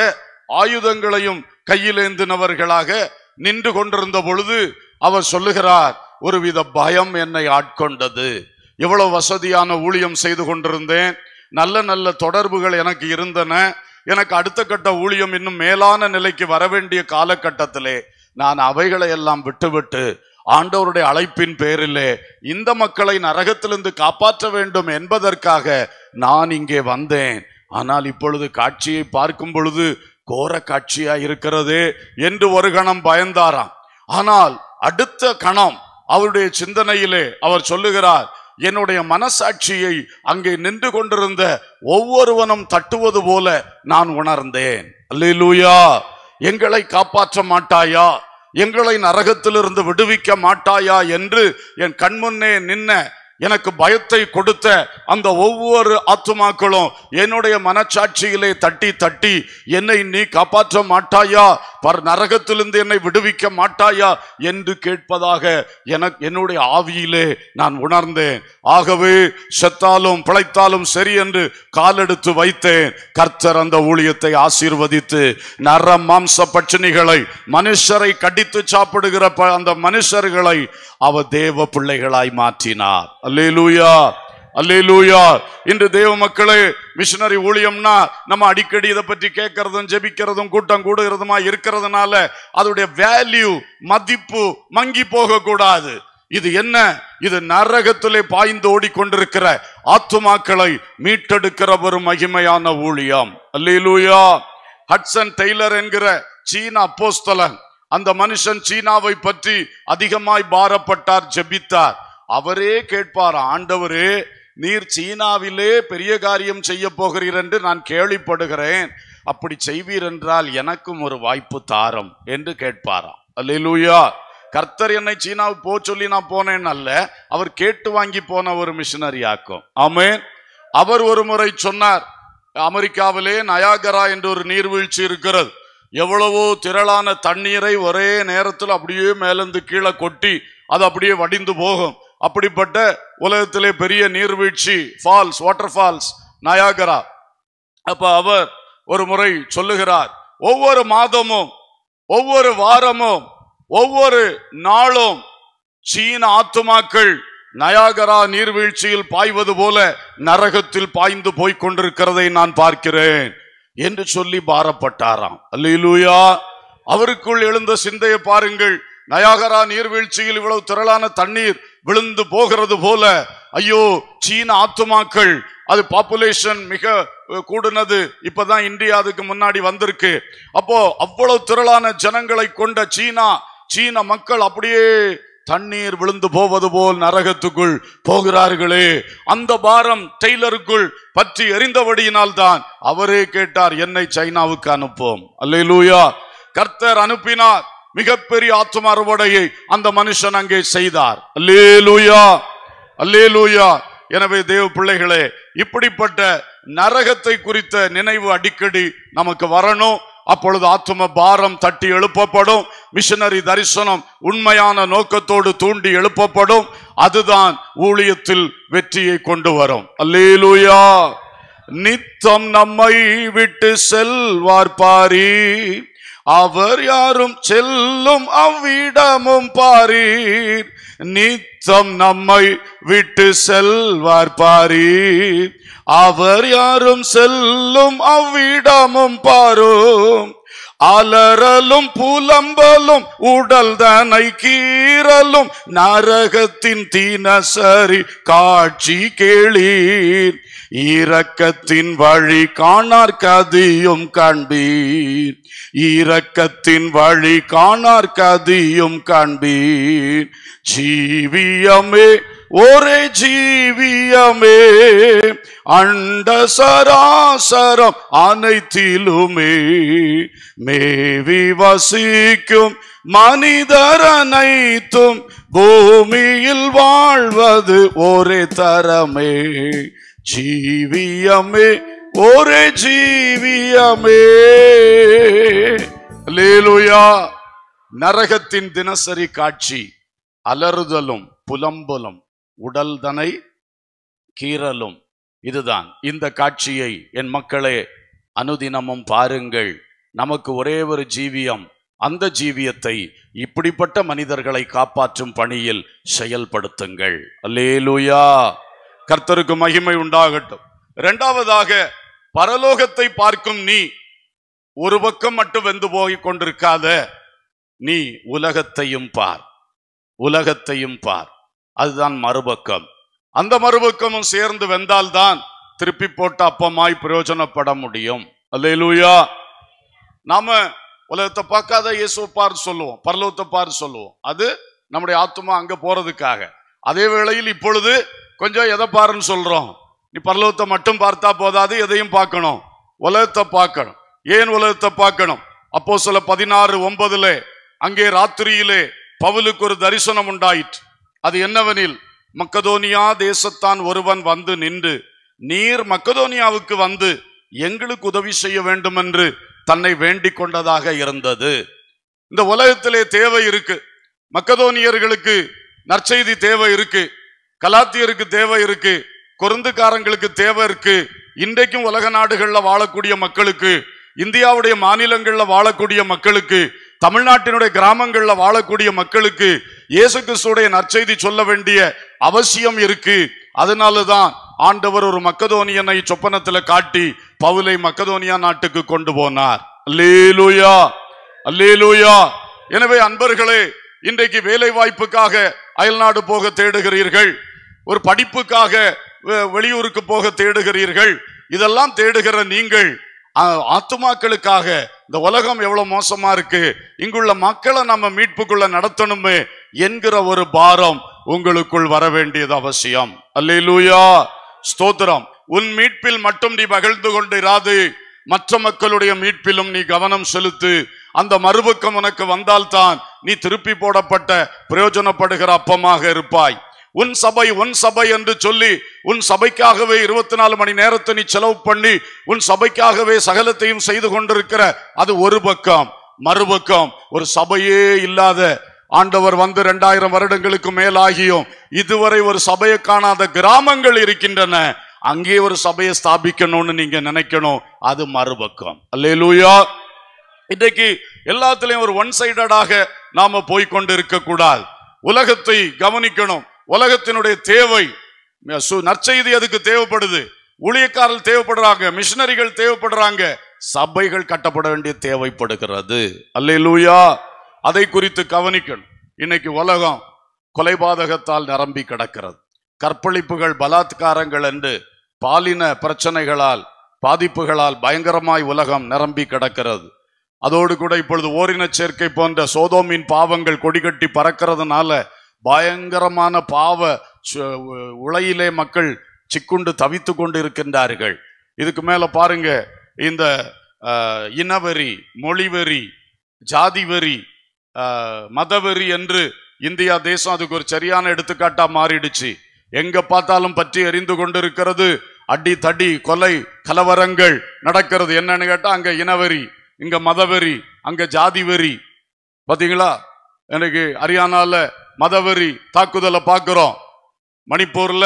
ஆயுதங்களையும் கையிலேந்தினவர்களாக நின்று கொண்டிருந்த பொழுது அவர் சொல்லுகிறார் ஒருவித பயம் என்னை ஆட்கொண்டது எவ்வளவு வசதியான ஊழியம் செய்து கொண்டிருந்தேன் நல்ல நல்ல தொடர்புகள் எனக்கு இருந்தன எனக்கு அடுத்த கட்ட ஊழியம் இன்னும் மேலான நிலைக்கு வர வேண்டிய காலகட்டத்திலே நான் அவைகளை எல்லாம் விட்டுவிட்டு ஆண்டவருடைய அழைப்பின் பேரிலே இந்த மக்களை நரகத்திலிருந்து காப்பாற்ற வேண்டும் என்பதற்காக நான் இங்கே வந்தேன் ஆனால் இப்பொழுது காட்சியை பார்க்கும் பொழுது கோர காட்சியா இருக்கிறது என்று ஒரு கணம் பயந்தாராம் ஆனால் அடுத்த கணம் அவருடைய சிந்தனையிலே அவர் சொல்லுகிறார் என்னுடைய மனசாட்சியை அங்கே நின்று கொண்டிருந்த ஒவ்வொருவனும் தட்டுவது போல நான் உணர்ந்தேன் அல்லூயா எங்களை காப்பாற்ற மாட்டாயா எங்களை நரகத்திலிருந்து விடுவிக்க மாட்டாயா என்று என் கண்முன்னே நின்ன எனக்கு பயத்தை கொடுத்த அந்த ஒவ்வொரு ஆத்துமாக்களும் என்னுடைய மனச்சாட்சியிலே தட்டி தட்டி என்னை நீ காப்பாற்ற மாட்டாயா வர் நரகத்திலிருந்து என்னை விடுவிக்க மாட்டாயா என்று கேட்பதாக எனக்கு என்னுடைய ஆவியிலே நான் உணர்ந்தேன் ஆகவே செத்தாலும் பிழைத்தாலும் சரி என்று காலெடுத்து வைத்தேன் கர்த்தர் அந்த ஊழியத்தை ஆசீர்வதித்து நர மாம்ச பட்சணிகளை மனுஷரை கடித்து சாப்பிடுகிற அந்த மனுஷர்களை அவ தேவ பிள்ளைகளாய் மாற்றினார் அல்லேலூயா அல்லே லூயா இன்று தேவ மக்களே மிஷினரி ஊழியம்னா நம்ம அடிக்கடி இதை பற்றி கேட்கறதும் ஜெபிக்கிறதும் கூட்டம் கூடுகிறதுமா இருக்கிறதுனால அதோடைய வேல்யூ மதிப்பு மங்கி போகக்கூடாது இது என்ன இது நரகத்திலே பாய்ந்து ஓடிக்கொண்டிருக்கிற ஆத்துமாக்களை மீட்டெடுக்கிற ஒரு மகிமையான ஊழியம் அல்லூயா ஹட்சன் டெய்லர் என்கிற சீனா போஸ்தலன் அந்த மனுஷன் சீனாவை பற்றி அதிகமாய் பாரப்பட்டார் ஜெபித்தார் அவரே கேட்பார் ஆண்டவரே நீர் சீனாவிலே பெரிய காரியம் செய்ய போகிறீர் என்று நான் கேள்விப்படுகிறேன் அப்படி செய்வீர் என்றால் எனக்கும் ஒரு வாய்ப்பு தாரம் என்று கேட்பாராம் அல்லூயா கர்த்தர் என்னை சீனாவுக்கு போ சொல்லி நான் போனேன் அல்ல அவர் கேட்டு வாங்கி போன ஒரு மிஷினரி ஆக்கும் ஆமேன் அவர் ஒரு முறை சொன்னார் அமெரிக்காவிலே நயாகரா என்று ஒரு நீர்வீழ்ச்சி இருக்கிறது எவ்வளவோ திரளான தண்ணீரை ஒரே நேரத்தில் அப்படியே மேலிருந்து கீழே கொட்டி அது அப்படியே வடிந்து போகும் அப்படிப்பட்ட உலகத்திலே பெரிய நீர்வீழ்ச்சி ஃபால்ஸ் வாட்டர் ஃபால்ஸ் நயாகரா அப்ப அவர் ஒரு முறை சொல்லுகிறார் ஒவ்வொரு மாதமும் ஒவ்வொரு வாரமும் ஒவ்வொரு நாளும் சீன ஆத்துமாக்கள் நயாகரா நீர்வீழ்ச்சியில் பாய்வது போல நரகத்தில் பாய்ந்து போய் கொண்டிருக்கிறதை நான் பார்க்கிறேன் என்று சொல்லி பாரப்பட்டாராம் அல்லா அவருக்குள் எழுந்த சிந்தையை பாருங்கள் நயாகரா நீர்வீழ்ச்சியில் இவ்வளவு திரளான தண்ணீர் விழுந்து போகிறது போல ஐயோ சீன ஆத்துமாக்கள் அது பாப்புலேஷன் மிக கூடுனது இப்பதான் இந்தியா அதுக்கு முன்னாடி வந்திருக்கு அப்போ அவ்வளவு திரளான ஜனங்களை கொண்ட சீனா சீன மக்கள் அப்படியே தண்ணீர் விழுந்து போவது போல் நரகத்துக்குள் போகிறார்களே அந்த பாரம் டெய்லருக்குள் பற்றி எறிந்தபடியினால் தான் அவரே கேட்டார் என்னை சைனாவுக்கு அனுப்போம் லூயா கர்த்தர் அனுப்பினார் மிகப்பெரிய ஆத்ம அறுவடையை அந்த மனுஷன் அங்கே செய்தார் அல்லே லூயா அல்லே லூயா எனவே தேவ பிள்ளைகளே இப்படிப்பட்ட நரகத்தை குறித்த நினைவு அடிக்கடி நமக்கு வரணும் அப்பொழுது ஆத்தும பாரம் தட்டி எழுப்பப்படும் மிஷனரி தரிசனம் உண்மையான நோக்கத்தோடு தூண்டி எழுப்பப்படும் அதுதான் ஊழியத்தில் வெற்றியை கொண்டு வரும் லூயா நித்தம் நம்மை விட்டு செல்வார் பாரி அவர் யாரும் செல்லும் அவ்விடமும் பாரீர் நித்தம் நம்மை விட்டு செல்வார் பாரீர் அவர் யாரும் செல்லும் அவ்விடமும் பாரும் அலறலும் புலம்பலும் உடல் தனை கீறலும் நரகத்தின் தீனசரி காட்சி கேளீர் ஈரக்கத்தின் வழி காணார் கதியும் காண்பீர் ஈரக்கத்தின் வழி காணார் கதியும் காண்பீர் ஜீவியமே ஒரே ஜீவியமே அண்ட சராசரம் அனைத்திலுமே மேவி வசிக்கும் மனிதரனைத்தும் பூமியில் வாழ்வது ஒரே தரமே ஜீவியமே ஒரே ஜீவியமே லேலுயா நரகத்தின் தினசரி காட்சி அலறுதலும் புலம்பலும் உடல் தனை கீறலும் இதுதான் இந்த காட்சியை என் மக்களே அனுதினமும் பாருங்கள் நமக்கு ஒரே ஒரு ஜீவியம் அந்த ஜீவியத்தை இப்படிப்பட்ட மனிதர்களை காப்பாற்றும் பணியில் செயல்படுத்துங்கள் அல்லேலுயா கர்த்தருக்கு மகிமை உண்டாகட்டும் இரண்டாவதாக பரலோகத்தை பார்க்கும் நீ ஒரு பக்கம் மட்டும் வெந்து போய் கொண்டிருக்காத நீ உலகத்தையும் பார் உலகத்தையும் பார் அதுதான் மறுபக்கம் அந்த மறுபக்கமும் சேர்ந்து வந்தால்தான் திருப்பி போட்ட அப்பமாய் பிரயோஜனப்பட முடியும் அல்லையிலூயா நாம உலகத்தை பார்க்காத இயேசுவை பார் சொல்லுவோம் பரலோகத்தை பார் சொல்லுவோம் அது நம்முடைய ஆத்மா அங்க போறதுக்காக அதே வேளையில் இப்பொழுது கொஞ்சம் எதை பாருன்னு சொல்கிறோம் நீ பரலோகத்தை மட்டும் பார்த்தா போதாது எதையும் பார்க்கணும் உலகத்தை பார்க்கணும் ஏன் உலகத்தை பார்க்கணும் அப்போ சில பதினாறு ஒன்பதுல அங்கே ராத்திரியிலே பவுலுக்கு ஒரு தரிசனம் உண்டாயிற்று அது என்னவெனில் மக்கதோனியா தேசத்தான் ஒருவன் வந்து நின்று நீர் மக்கதோனியாவுக்கு வந்து எங்களுக்கு உதவி செய்ய வேண்டும் என்று தன்னை வேண்டிக் கொண்டதாக இருந்தது இந்த உலகத்திலே தேவை இருக்கு மக்கதோனியர்களுக்கு நற்செய்தி தேவை இருக்கு கலாத்தியருக்கு தேவை இருக்கு கொருந்துக்காரங்களுக்கு தேவை இருக்கு இன்றைக்கும் உலக நாடுகள்ல வாழக்கூடிய மக்களுக்கு இந்தியாவுடைய மாநிலங்கள்ல வாழக்கூடிய மக்களுக்கு தமிழ்நாட்டினுடைய கிராமங்கள்ல வாழக்கூடிய மக்களுக்கு இயேசு கிறிஸ்துடைய நற்செய்தி சொல்ல வேண்டிய அவசியம் இருக்கு அதனாலதான் ஆண்டவர் ஒரு மக்கதோனியனை சொப்பனத்துல காட்டி பவுலை மக்கதோனியா நாட்டுக்கு கொண்டு போனார் அல்லேலூயா அல்லேலூயா எனவே அன்பர்களே இன்றைக்கு வேலை வாய்ப்புக்காக அயல்நாடு போக தேடுகிறீர்கள் ஒரு படிப்புக்காக வெளியூருக்கு போக தேடுகிறீர்கள் இதெல்லாம் தேடுகிற நீங்கள் ஆத்துமாக்களுக்காக இந்த உலகம் எவ்வளவு மோசமா இருக்கு இங்குள்ள மக்களை நம்ம மீட்புக்குள்ள நடத்தணுமே என்கிற ஒரு பாரம் உங்களுக்குள் வர வேண்டியது அவசியம் அல்லூயா ஸ்தோத்திரம் உன் மீட்பில் மட்டும் நீ மகிழ்ந்து இராது மற்ற மக்களுடைய மீட்பிலும் நீ கவனம் செலுத்து அந்த மறுபக்கம் உனக்கு வந்தால்தான் நீ திருப்பி போடப்பட்ட பிரயோஜனப்படுகிற அப்பமாக இருப்பாய் உன் சபை உன் சபை என்று சொல்லி உன் சபைக்காகவே இருபத்தி நாலு மணி நேரத்தை நீ செலவு பண்ணி உன் சபைக்காகவே சகலத்தையும் செய்து கொண்டிருக்கிற அது ஒரு பக்கம் மறுபக்கம் ஒரு சபையே இல்லாத ஆண்டவர் வந்து ரெண்டாயிரம் வருடங்களுக்கு மேலாகியும் இதுவரை ஒரு சபையை காணாத கிராமங்கள் இருக்கின்றன அங்கே ஒரு சபையை ஸ்தாபிக்கணும்னு நீங்க நினைக்கணும் அது மறுபக்கம் லூயா இன்றைக்கு எல்லாத்துலயும் ஒரு ஒன் சைடடாக நாம போய்கொண்டு இருக்கக்கூடாது உலகத்தை கவனிக்கணும் உலகத்தினுடைய தேவை நற்செய்தி அதுக்கு தேவைப்படுது ஊழியக்காரர்கள் தேவைப்படுறாங்க மிஷினரிகள் தேவைப்படுறாங்க சபைகள் கட்டப்பட வேண்டிய தேவைப்படுகிறது அல்லே அதை குறித்து கவனிக்கணும் இன்னைக்கு உலகம் கொலைபாதகத்தால் நிரம்பி கிடக்கிறது கற்பழிப்புகள் பலாத்காரங்கள் என்று பாலின பிரச்சனைகளால் பாதிப்புகளால் பயங்கரமாய் உலகம் நிரம்பி கிடக்கிறது அதோடு கூட இப்பொழுது ஓரின சேர்க்கை போன்ற சோதோமின் பாவங்கள் கொடிகட்டி பறக்கிறதுனால பயங்கரமான பாவ உலையிலே மக்கள் சிக்குண்டு தவித்து கொண்டு இருக்கின்றார்கள் இதுக்கு மேல பாருங்க இந்த இனவெறி மொழிவெறி ஜாதிவெறி மதவெறி என்று இந்தியா தேசம் அதுக்கு ஒரு சரியான எடுத்துக்காட்டா மாறிடுச்சு எங்க பார்த்தாலும் பற்றி எரிந்து கொண்டிருக்கிறது அடி தடி கொலை கலவரங்கள் நடக்கிறது என்னன்னு கேட்டா அங்க இனவெறி இங்க மதவெறி அங்க ஜாதி வெறி பாத்தீங்களா எனக்கு ஹரியானால மதவரி தாக்குதலை பார்க்குறோம் மணிப்பூர்ல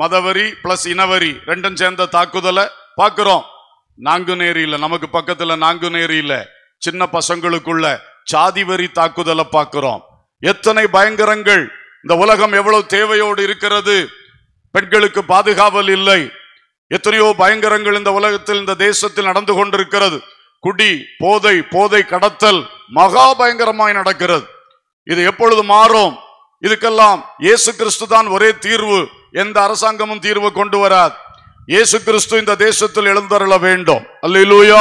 மதவரி பிளஸ் இனவரி ரெண்டும் சேர்ந்த தாக்குதலை பார்க்கிறோம் நாங்குநேரியில நமக்கு பக்கத்துல நாங்குநேரியில சின்ன பசங்களுக்குள்ள சாதி வரி தாக்குதலை பார்க்குறோம் எத்தனை பயங்கரங்கள் இந்த உலகம் எவ்வளவு தேவையோடு இருக்கிறது பெண்களுக்கு பாதுகாவல் இல்லை எத்தனையோ பயங்கரங்கள் இந்த உலகத்தில் இந்த தேசத்தில் நடந்து கொண்டிருக்கிறது குடி போதை போதை கடத்தல் மகா பயங்கரமாய் நடக்கிறது இது எப்பொழுது மாறும் இதுக்கெல்லாம் இயேசு கிறிஸ்து தான் ஒரே தீர்வு எந்த அரசாங்கமும் தீர்வு கொண்டு வராது இயேசு கிறிஸ்து இந்த தேசத்தில் எழுந்தருள வேண்டும் அல்லூயா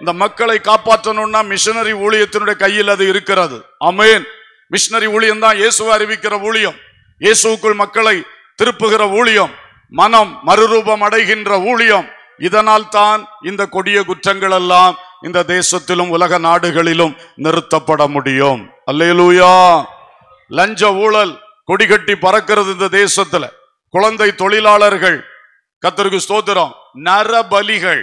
இந்த மக்களை காப்பாற்றணும்னா மிஷனரி ஊழியத்தினுடைய கையில் அது இருக்கிறது அமேன் மிஷனரி ஊழியம் தான் இயேசுவை அறிவிக்கிற ஊழியம் இயேசுக்குள் மக்களை திருப்புகிற ஊழியம் மனம் மறுரூபம் அடைகின்ற ஊழியம் இதனால் தான் இந்த கொடிய குற்றங்கள் எல்லாம் இந்த தேசத்திலும் உலக நாடுகளிலும் நிறுத்தப்பட முடியும் அல்லையிலூயா லஞ்ச ஊழல் கொடிகட்டி பறக்கிறது இந்த தேசத்துல குழந்தை தொழிலாளர்கள் கத்தருக்கு ஸ்தோத்திரம் நரபலிகள்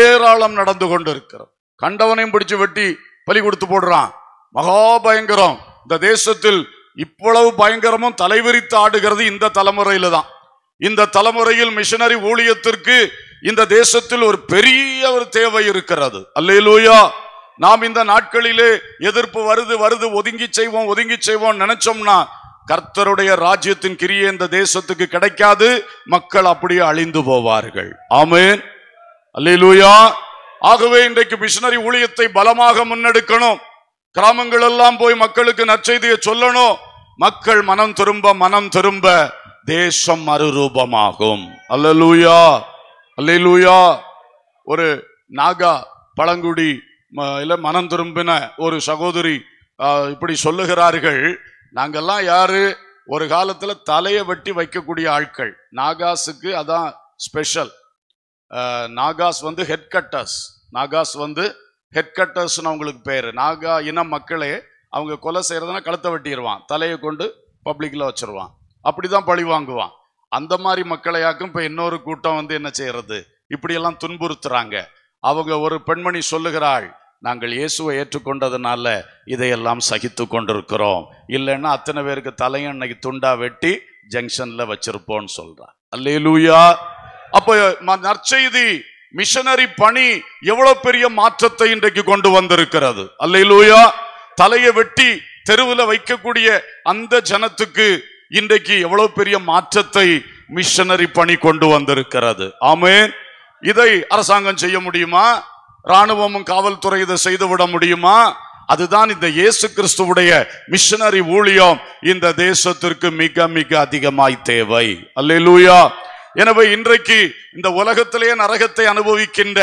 ஏராளம் நடந்து கொண்டு இருக்கிறோம் கண்டவனையும் பிடிச்சு வெட்டி பலி கொடுத்து போடுறான் மகா பயங்கரம் இந்த தேசத்தில் இவ்வளவு பயங்கரமும் தலைவிரித்து ஆடுகிறது இந்த தலைமுறையில தான் இந்த தலைமுறையில் மிஷனரி ஊழியத்திற்கு இந்த தேசத்தில் ஒரு பெரிய ஒரு தேவை இருக்கிறது அல்லையிலூயா நாம் இந்த நாட்களிலே எதிர்ப்பு வருது வருது ஒதுங்கி செய்வோம் ஒதுங்கி செய்வோம் நினைச்சோம்னா கர்த்தருடைய ராஜ்யத்தின் கிரிய இந்த தேசத்துக்கு கிடைக்காது மக்கள் அப்படியே அழிந்து போவார்கள் ஆமேன் அல்லூயா ஆகவே இன்றைக்கு மிஷினரி ஊழியத்தை பலமாக முன்னெடுக்கணும் கிராமங்கள் எல்லாம் போய் மக்களுக்கு நற்செய்தியை சொல்லணும் மக்கள் மனம் திரும்ப மனம் திரும்ப தேசம் மறுரூபமாகும் அல்லலூயா அல்லூயா ஒரு நாகா பழங்குடி இல்லை மனம் திரும்பின ஒரு சகோதரி இப்படி சொல்லுகிறார்கள் நாங்கெல்லாம் யாரு ஒரு காலத்துல தலையை வெட்டி வைக்கக்கூடிய ஆட்கள் நாகாஸுக்கு அதான் ஸ்பெஷல் நாகாஸ் வந்து ஹெட் கட்டர்ஸ் நாகாஸ் வந்து ஹெட் அவங்களுக்கு பேர் நாகா இன மக்களே அவங்க கொலை செய்யறதுனா கழுத்தை வெட்டிடுவான் தலையை கொண்டு பப்ளிக்கில் வச்சிருவான் அப்படிதான் பழி வாங்குவான் அந்த மாதிரி மக்களையாக்கும் இப்போ இன்னொரு கூட்டம் வந்து என்ன செய்யறது இப்படியெல்லாம் துன்புறுத்துறாங்க அவங்க ஒரு பெண்மணி சொல்லுகிறாள் நாங்கள் இயேசுவை ஏற்றுக்கொண்டதுனால இதையெல்லாம் சகித்து கொண்டிருக்கிறோம் இல்லைன்னா அத்தனை பேருக்கு தலையை அன்னைக்கு துண்டா வெட்டி ஜங்ஷனில் வச்சிருப்போம் சொல்றா அல்லே லூயா அப்போ நற்செய்தி மிஷனரி பணி எவ்வளவு பெரிய மாற்றத்தை இன்றைக்கு கொண்டு வந்திருக்கிறது அல்லே லூயா தலையை வெட்டி தெருவில் வைக்கக்கூடிய அந்த ஜனத்துக்கு இன்றைக்கு எவ்வளவு பெரிய மாற்றத்தை மிஷனரி பணி கொண்டு வந்திருக்கிறது ஆமேன் இதை அரசாங்கம் செய்ய முடியுமா ராணுவமும் காவல்துறை இதை செய்துவிட முடியுமா அதுதான் இந்த இயேசு கிறிஸ்துவுடைய மிஷனரி ஊழியம் இந்த தேசத்திற்கு மிக மிக அதிகமாய் தேவை அல்லேலூயா எனவே இன்றைக்கு இந்த உலகத்திலேயே நரகத்தை அனுபவிக்கின்ற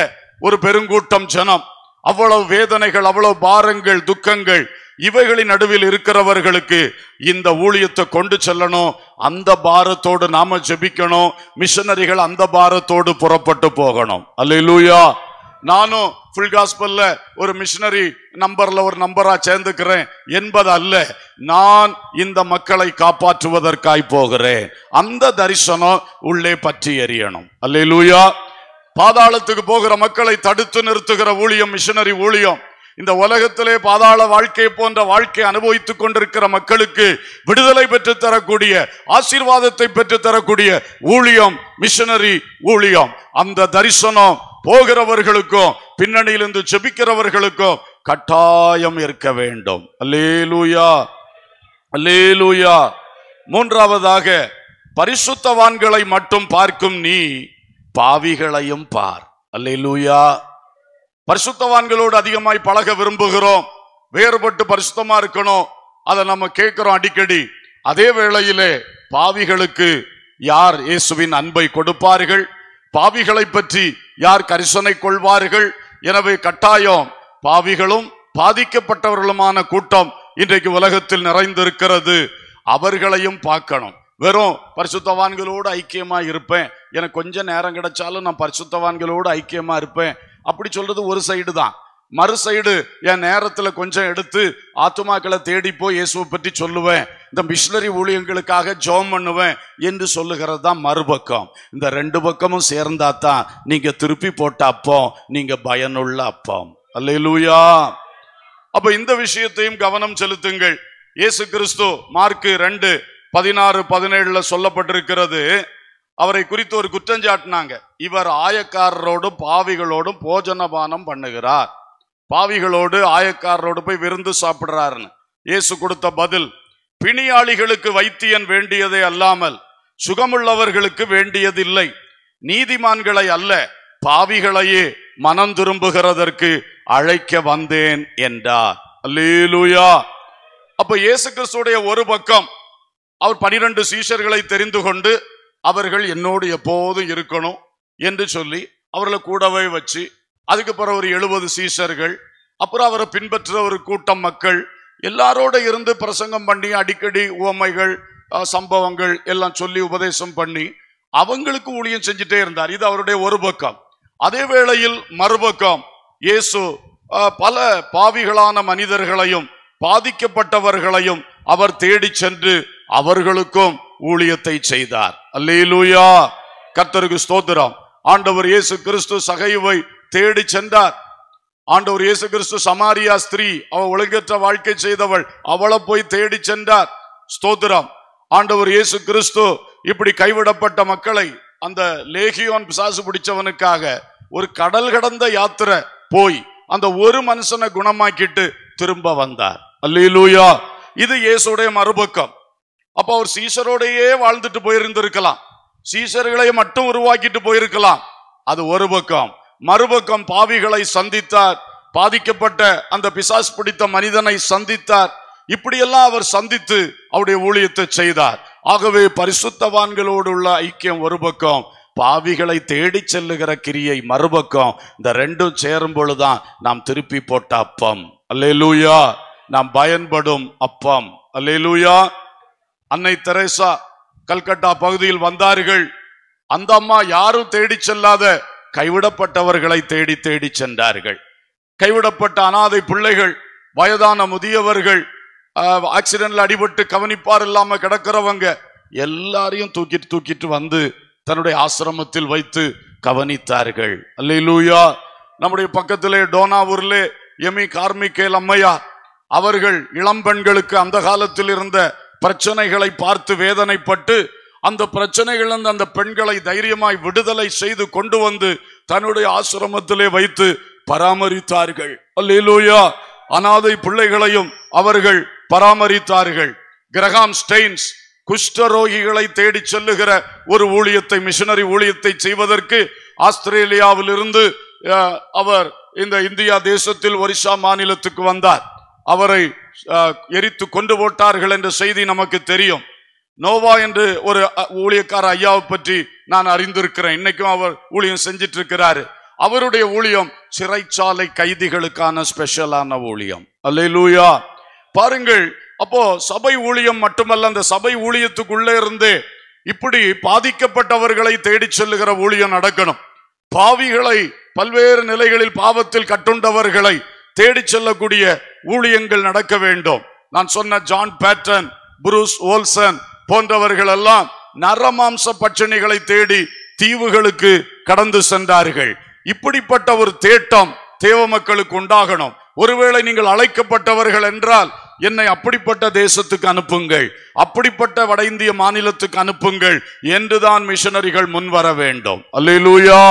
ஒரு பெருங்கூட்டம் ஜனம் அவ்வளவு வேதனைகள் அவ்வளவு பாரங்கள் துக்கங்கள் இவைகளின் நடுவில் இருக்கிறவர்களுக்கு இந்த ஊழியத்தை கொண்டு செல்லணும் அந்த பாரத்தோடு நாம ஜெபிக்கணும் மிஷனரிகள் அந்த பாரத்தோடு புறப்பட்டு போகணும் அல்லூயா நானும் ஃபுல் காஸ்பல்ல ஒரு மிஷினரி நம்பர்ல ஒரு நம்பரா சேர்ந்துக்கிறேன் என்பது அல்ல நான் இந்த மக்களை காப்பாற்றுவதற்காய் போகிறேன் அந்த தரிசனம் உள்ளே பற்றி எறியணும் அல்லூயா பாதாளத்துக்கு போகிற மக்களை தடுத்து நிறுத்துகிற ஊழியம் மிஷினரி ஊழியம் இந்த உலகத்திலே பாதாள வாழ்க்கை போன்ற வாழ்க்கை அனுபவித்துக் கொண்டிருக்கிற மக்களுக்கு விடுதலை பெற்று தரக்கூடிய ஆசீர்வாதத்தை பெற்று தரக்கூடிய ஊழியம் மிஷனரி ஊழியம் அந்த தரிசனம் போகிறவர்களுக்கும் பின்னணியிலிருந்து செபிக்கிறவர்களுக்கும் கட்டாயம் இருக்க வேண்டும் அல்லேலூயா அல்லேலூயா மூன்றாவதாக பரிசுத்தவான்களை மட்டும் பார்க்கும் நீ பாவிகளையும் பார் அல்லேலூயா பரிசுத்தவான்களோடு அதிகமாய் பழக விரும்புகிறோம் வேறுபட்டு பரிசுத்தமா இருக்கணும் அதை நம்ம கேட்கிறோம் அடிக்கடி அதே வேளையிலே பாவிகளுக்கு யார் இயேசுவின் அன்பை கொடுப்பார்கள் பாவிகளை பற்றி யார் கரிசனை கொள்வார்கள் எனவே கட்டாயம் பாவிகளும் பாதிக்கப்பட்டவர்களுமான கூட்டம் இன்றைக்கு உலகத்தில் நிறைந்திருக்கிறது அவர்களையும் பார்க்கணும் வெறும் பரிசுத்தவான்களோடு ஐக்கியமா இருப்பேன் எனக்கு கொஞ்சம் நேரம் கிடைச்சாலும் நான் பரிசுத்தவான்களோடு ஐக்கியமா இருப்பேன் அப்படி சொல்றது ஒரு சைடு தான் மறு சைடு என் நேரத்தில் கொஞ்சம் எடுத்து ஆத்துமாக்களை தேடி போய் இயேசுவை பற்றி சொல்லுவேன் இந்த மிஷினரி ஊழியங்களுக்காக ஜோம் பண்ணுவேன் என்று சொல்லுகிறது தான் மறுபக்கம் இந்த ரெண்டு பக்கமும் சேர்ந்தா தான் நீங்கள் திருப்பி போட்ட அப்போ நீங்கள் பயனுள்ள அப்போ அல்லையிலூயா அப்போ இந்த விஷயத்தையும் கவனம் செலுத்துங்கள் இயேசு கிறிஸ்து மார்க்கு ரெண்டு பதினாறு பதினேழுல சொல்லப்பட்டிருக்கிறது அவரை குறித்து ஒரு குற்றஞ்சாட்டினாங்க இவர் ஆயக்காரரோடும் பாவிகளோடும் போஜனபானம் பண்ணுகிறார் பாவிகளோடு ஆயக்காரரோடு போய் விருந்து சாப்பிடுறாருன்னு இயேசு கொடுத்த பதில் பிணியாளிகளுக்கு வைத்தியன் வேண்டியதே அல்லாமல் சுகமுள்ளவர்களுக்கு வேண்டியதில்லை நீதிமான்களை அல்ல பாவிகளையே மனம் திரும்புகிறதற்கு அழைக்க வந்தேன் என்றார் அல்லேலூயா அப்ப இயேசு கிறிஸ்துடைய ஒரு பக்கம் அவர் பனிரெண்டு சீஷர்களை தெரிந்து கொண்டு அவர்கள் என்னோடு எப்போதும் இருக்கணும் என்று சொல்லி அவர்களை கூடவே வச்சு அதுக்கு பிறகு ஒரு எழுபது சீசர்கள் அப்புறம் அவரை பின்பற்ற ஒரு கூட்டம் மக்கள் எல்லாரோட இருந்து பிரசங்கம் பண்ணி அடிக்கடி உவமைகள் சம்பவங்கள் எல்லாம் சொல்லி உபதேசம் பண்ணி அவங்களுக்கு ஊழியம் செஞ்சுட்டே இருந்தார் இது அவருடைய ஒரு பக்கம் அதே வேளையில் மறுபக்கம் இயேசு பல பாவிகளான மனிதர்களையும் பாதிக்கப்பட்டவர்களையும் அவர் தேடி சென்று அவர்களுக்கும் ஊழியத்தை செய்தார் அல்லேலூயா கத்தருக்கு ஸ்தோத்திரம் ஆண்டவர் இயேசு கிறிஸ்து சகைவை தேடி சென்றார் ஆண்டவர் இயேசு கிறிஸ்து சமாரியா ஸ்திரீ அவள் ஒழுங்கற்ற வாழ்க்கை செய்தவள் அவளை போய் தேடி சென்றார் ஸ்தோத்திரம் ஆண்டவர் இயேசு கிறிஸ்து இப்படி கைவிடப்பட்ட மக்களை அந்த லேகியோன் பிசாசு பிடிச்சவனுக்காக ஒரு கடல் கடந்த யாத்திரை போய் அந்த ஒரு மனுஷனை குணமாக்கிட்டு திரும்ப வந்தார் அல்லூயா இது இயேசுடைய மறுபக்கம் அப்போ அவர் சீசரோடையே வாழ்ந்துட்டு போயிருந்திருக்கலாம் சீசர்களை மட்டும் உருவாக்கிட்டு போயிருக்கலாம் அது ஒரு பக்கம் மறுபக்கம் பாவிகளை சந்தித்தார் பாதிக்கப்பட்ட அந்த பிசாஸ் பிடித்த மனிதனை சந்தித்தார் இப்படியெல்லாம் அவர் சந்தித்து அவருடைய ஊழியத்தை செய்தார் ஆகவே பரிசுத்தவான்களோடு உள்ள ஐக்கியம் ஒரு பக்கம் பாவிகளை தேடி செல்லுகிற கிரியை மறுபக்கம் இந்த ரெண்டும் சேரும் பொழுதுதான் நாம் திருப்பி போட்ட அப்பம் அல்லேலூயா நாம் பயன்படும் அப்பம் அல்லேலூயா அன்னை தெரேசா கல்கட்டா பகுதியில் வந்தார்கள் அந்த அம்மா யாரும் தேடி செல்லாத கைவிடப்பட்டவர்களை தேடி தேடி சென்றார்கள் கைவிடப்பட்ட அனாதை பிள்ளைகள் வயதான முதியவர்கள் ஆக்சிடென்ட்ல அடிபட்டு கவனிப்பார் இல்லாம கிடக்கிறவங்க எல்லாரையும் தூக்கிட்டு தூக்கிட்டு வந்து தன்னுடைய ஆசிரமத்தில் வைத்து கவனித்தார்கள் அல்லூயா நம்முடைய பக்கத்திலே டோனாவூர்லே எமி கார்மிகேல் அம்மையா அவர்கள் இளம் பெண்களுக்கு அந்த காலத்தில் இருந்த பிரச்சனைகளை பார்த்து வேதனைப்பட்டு அந்த பிரச்சனைகளிலிருந்து அந்த பெண்களை தைரியமாய் விடுதலை செய்து கொண்டு வந்து தன்னுடைய ஆசிரமத்திலே வைத்து பராமரித்தார்கள் அல்லேலூயா அனாதை பிள்ளைகளையும் அவர்கள் பராமரித்தார்கள் கிரகாம் ஸ்டெயின்ஸ் குஷ்டரோகிகளை தேடி செல்லுகிற ஒரு ஊழியத்தை மிஷனரி ஊழியத்தை செய்வதற்கு ஆஸ்திரேலியாவிலிருந்து அவர் இந்த இந்தியா தேசத்தில் ஒரிசா மாநிலத்துக்கு வந்தார் அவரை எரித்து கொண்டு போட்டார்கள் என்ற செய்தி நமக்கு தெரியும் நோவா என்று ஒரு ஊழியக்கார ஐயாவை பற்றி நான் அறிந்திருக்கிறேன் இன்னைக்கும் அவர் ஊழியம் செஞ்சிட்டு இருக்கிறாரு அவருடைய ஊழியம் சிறைச்சாலை கைதிகளுக்கான ஸ்பெஷலான ஊழியம் அல்லே பாருங்கள் அப்போ சபை ஊழியம் மட்டுமல்ல அந்த சபை ஊழியத்துக்குள்ளே இருந்து இப்படி பாதிக்கப்பட்டவர்களை தேடி செல்லுகிற ஊழியம் நடக்கணும் பாவிகளை பல்வேறு நிலைகளில் பாவத்தில் கட்டுண்டவர்களை தேடி செல்லக்கூடிய ஊழியங்கள் நடக்க வேண்டும் நான் சொன்ன ஜான் பேட்டன் புரூஸ் ஓல்சன் போன்றவர்கள் எல்லாம் நரமாம்ச பட்சணிகளை தேடி தீவுகளுக்கு கடந்து சென்றார்கள் இப்படிப்பட்ட ஒரு தேட்டம் தேவ மக்களுக்கு உண்டாகணும் ஒருவேளை நீங்கள் அழைக்கப்பட்டவர்கள் என்றால் என்னை அப்படிப்பட்ட தேசத்துக்கு அனுப்புங்கள் அப்படிப்பட்ட வட இந்திய மாநிலத்துக்கு அனுப்புங்கள் என்றுதான் மிஷனரிகள் முன் வர வேண்டும் அல்லூயா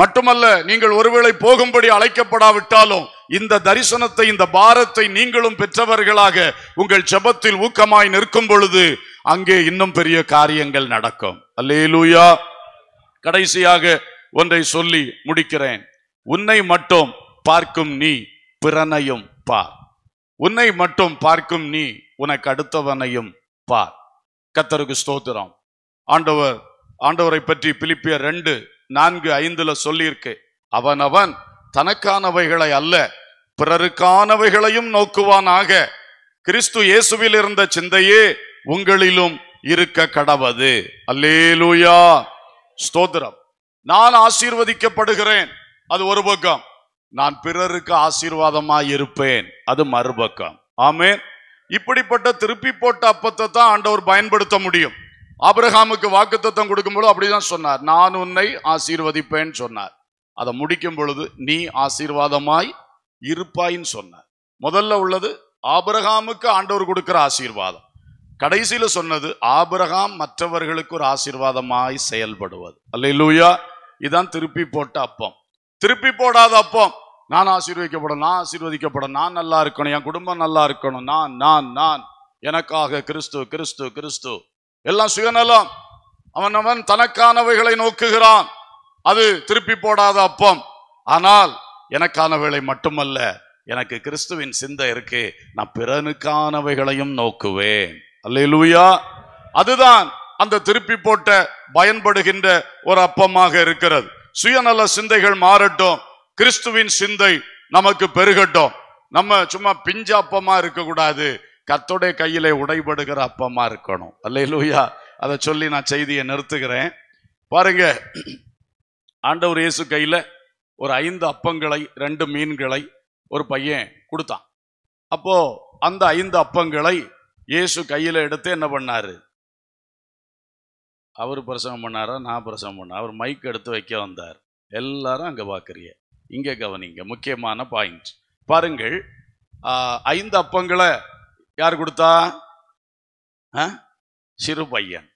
மட்டுமல்ல நீங்கள் ஒருவேளை போகும்படி அழைக்கப்படாவிட்டாலும் இந்த தரிசனத்தை இந்த பாரத்தை நீங்களும் பெற்றவர்களாக உங்கள் செபத்தில் ஊக்கமாய் நிற்கும் பொழுது அங்கே இன்னும் பெரிய காரியங்கள் நடக்கும் அல்லேலூயா கடைசியாக ஒன்றை சொல்லி முடிக்கிறேன் உன்னை மட்டும் பார்க்கும் நீ பிறனையும் பார் உன்னை மட்டும் பார்க்கும் நீ உனக்கு அடுத்தவனையும் பார் கத்தருக்கு ஸ்தோத்திரம் ஆண்டவர் ஆண்டவரை பற்றி பிலிப்பிய ரெண்டு நான்கு ஐந்துல சொல்லியிருக்கு அவன் தனக்கானவைகளை அல்ல பிறருக்கானவைகளையும் நோக்குவானாக கிறிஸ்து இயேசுவில் இருந்த சிந்தையே உங்களிலும் இருக்க கடவது அல்லேலூயா ஸ்தோத்திரம் நான் ஆசீர்வதிக்கப்படுகிறேன் அது ஒரு பக்கம் நான் பிறருக்கு ஆசீர்வாதமாய் இருப்பேன் அது மறுபக்கம் ஆமே இப்படிப்பட்ட திருப்பி போட்ட அப்பத்தை தான் ஆண்டவர் பயன்படுத்த முடியும் ஆபிரகாமுக்கு வாக்குத்தத்தம் கொடுக்கும்போது அப்படிதான் சொன்னார் நான் உன்னை ஆசீர்வதிப்பேன்னு சொன்னார் அதை முடிக்கும் பொழுது நீ ஆசீர்வாதமாய் இருப்பாயின்னு சொன்னார் முதல்ல உள்ளது ஆபரகாமுக்கு ஆண்டவர் கொடுக்கிற ஆசீர்வாதம் கடைசியில சொன்னது ஆபரகாம் மற்றவர்களுக்கு ஒரு ஆசீர்வாதமாய் செயல்படுவது அல்ல லூயா இதான் திருப்பி போட்ட அப்பம் திருப்பி போடாத அப்பம் நான் ஆசீர்வதிக்கப்படும் நான் ஆசீர்வதிக்கப்படும் நான் நல்லா இருக்கணும் என் குடும்பம் நல்லா இருக்கணும் நான் நான் நான் எனக்காக கிறிஸ்து கிறிஸ்து கிறிஸ்து எல்லாம் சுயநலம் அவன் அவன் தனக்கானவைகளை நோக்குகிறான் அது திருப்பி போடாத அப்பம் ஆனால் எனக்கானவைகளை மட்டுமல்ல எனக்கு கிறிஸ்துவின் சிந்தை இருக்கு நான் பிறனுக்கானவைகளையும் நோக்குவேன் இலுவியா அதுதான் அந்த திருப்பி போட்ட பயன்படுகின்ற ஒரு அப்பமாக இருக்கிறது சுயநல சிந்தைகள் மாறட்டும் கிறிஸ்துவின் சிந்தை நமக்கு பெருகட்டும் நம்ம சும்மா பிஞ்ச அப்பமா இருக்கக்கூடாது கத்தோடைய கையிலே உடைபடுகிற அப்பமா இருக்கணும் அல்ல லூயா அதை சொல்லி நான் செய்தியை நிறுத்துகிறேன் பாருங்க ஆண்டவர் இயேசு கையில ஒரு ஐந்து அப்பங்களை ரெண்டு மீன்களை ஒரு பையன் கொடுத்தான் அப்போ அந்த ஐந்து அப்பங்களை இயேசு கையில எடுத்து என்ன பண்ணாரு அவர் பிரசவம் பண்ணாரா நான் பிரசவம் பண்ண அவர் மைக் எடுத்து வைக்க வந்தார் எல்லாரும் அங்கே பார்க்குறிய இங்கே கவனிங்க முக்கியமான பாயிண்ட் பாருங்கள் ஐந்து அப்பங்களை யார் கொடுத்தா சிறு பையன்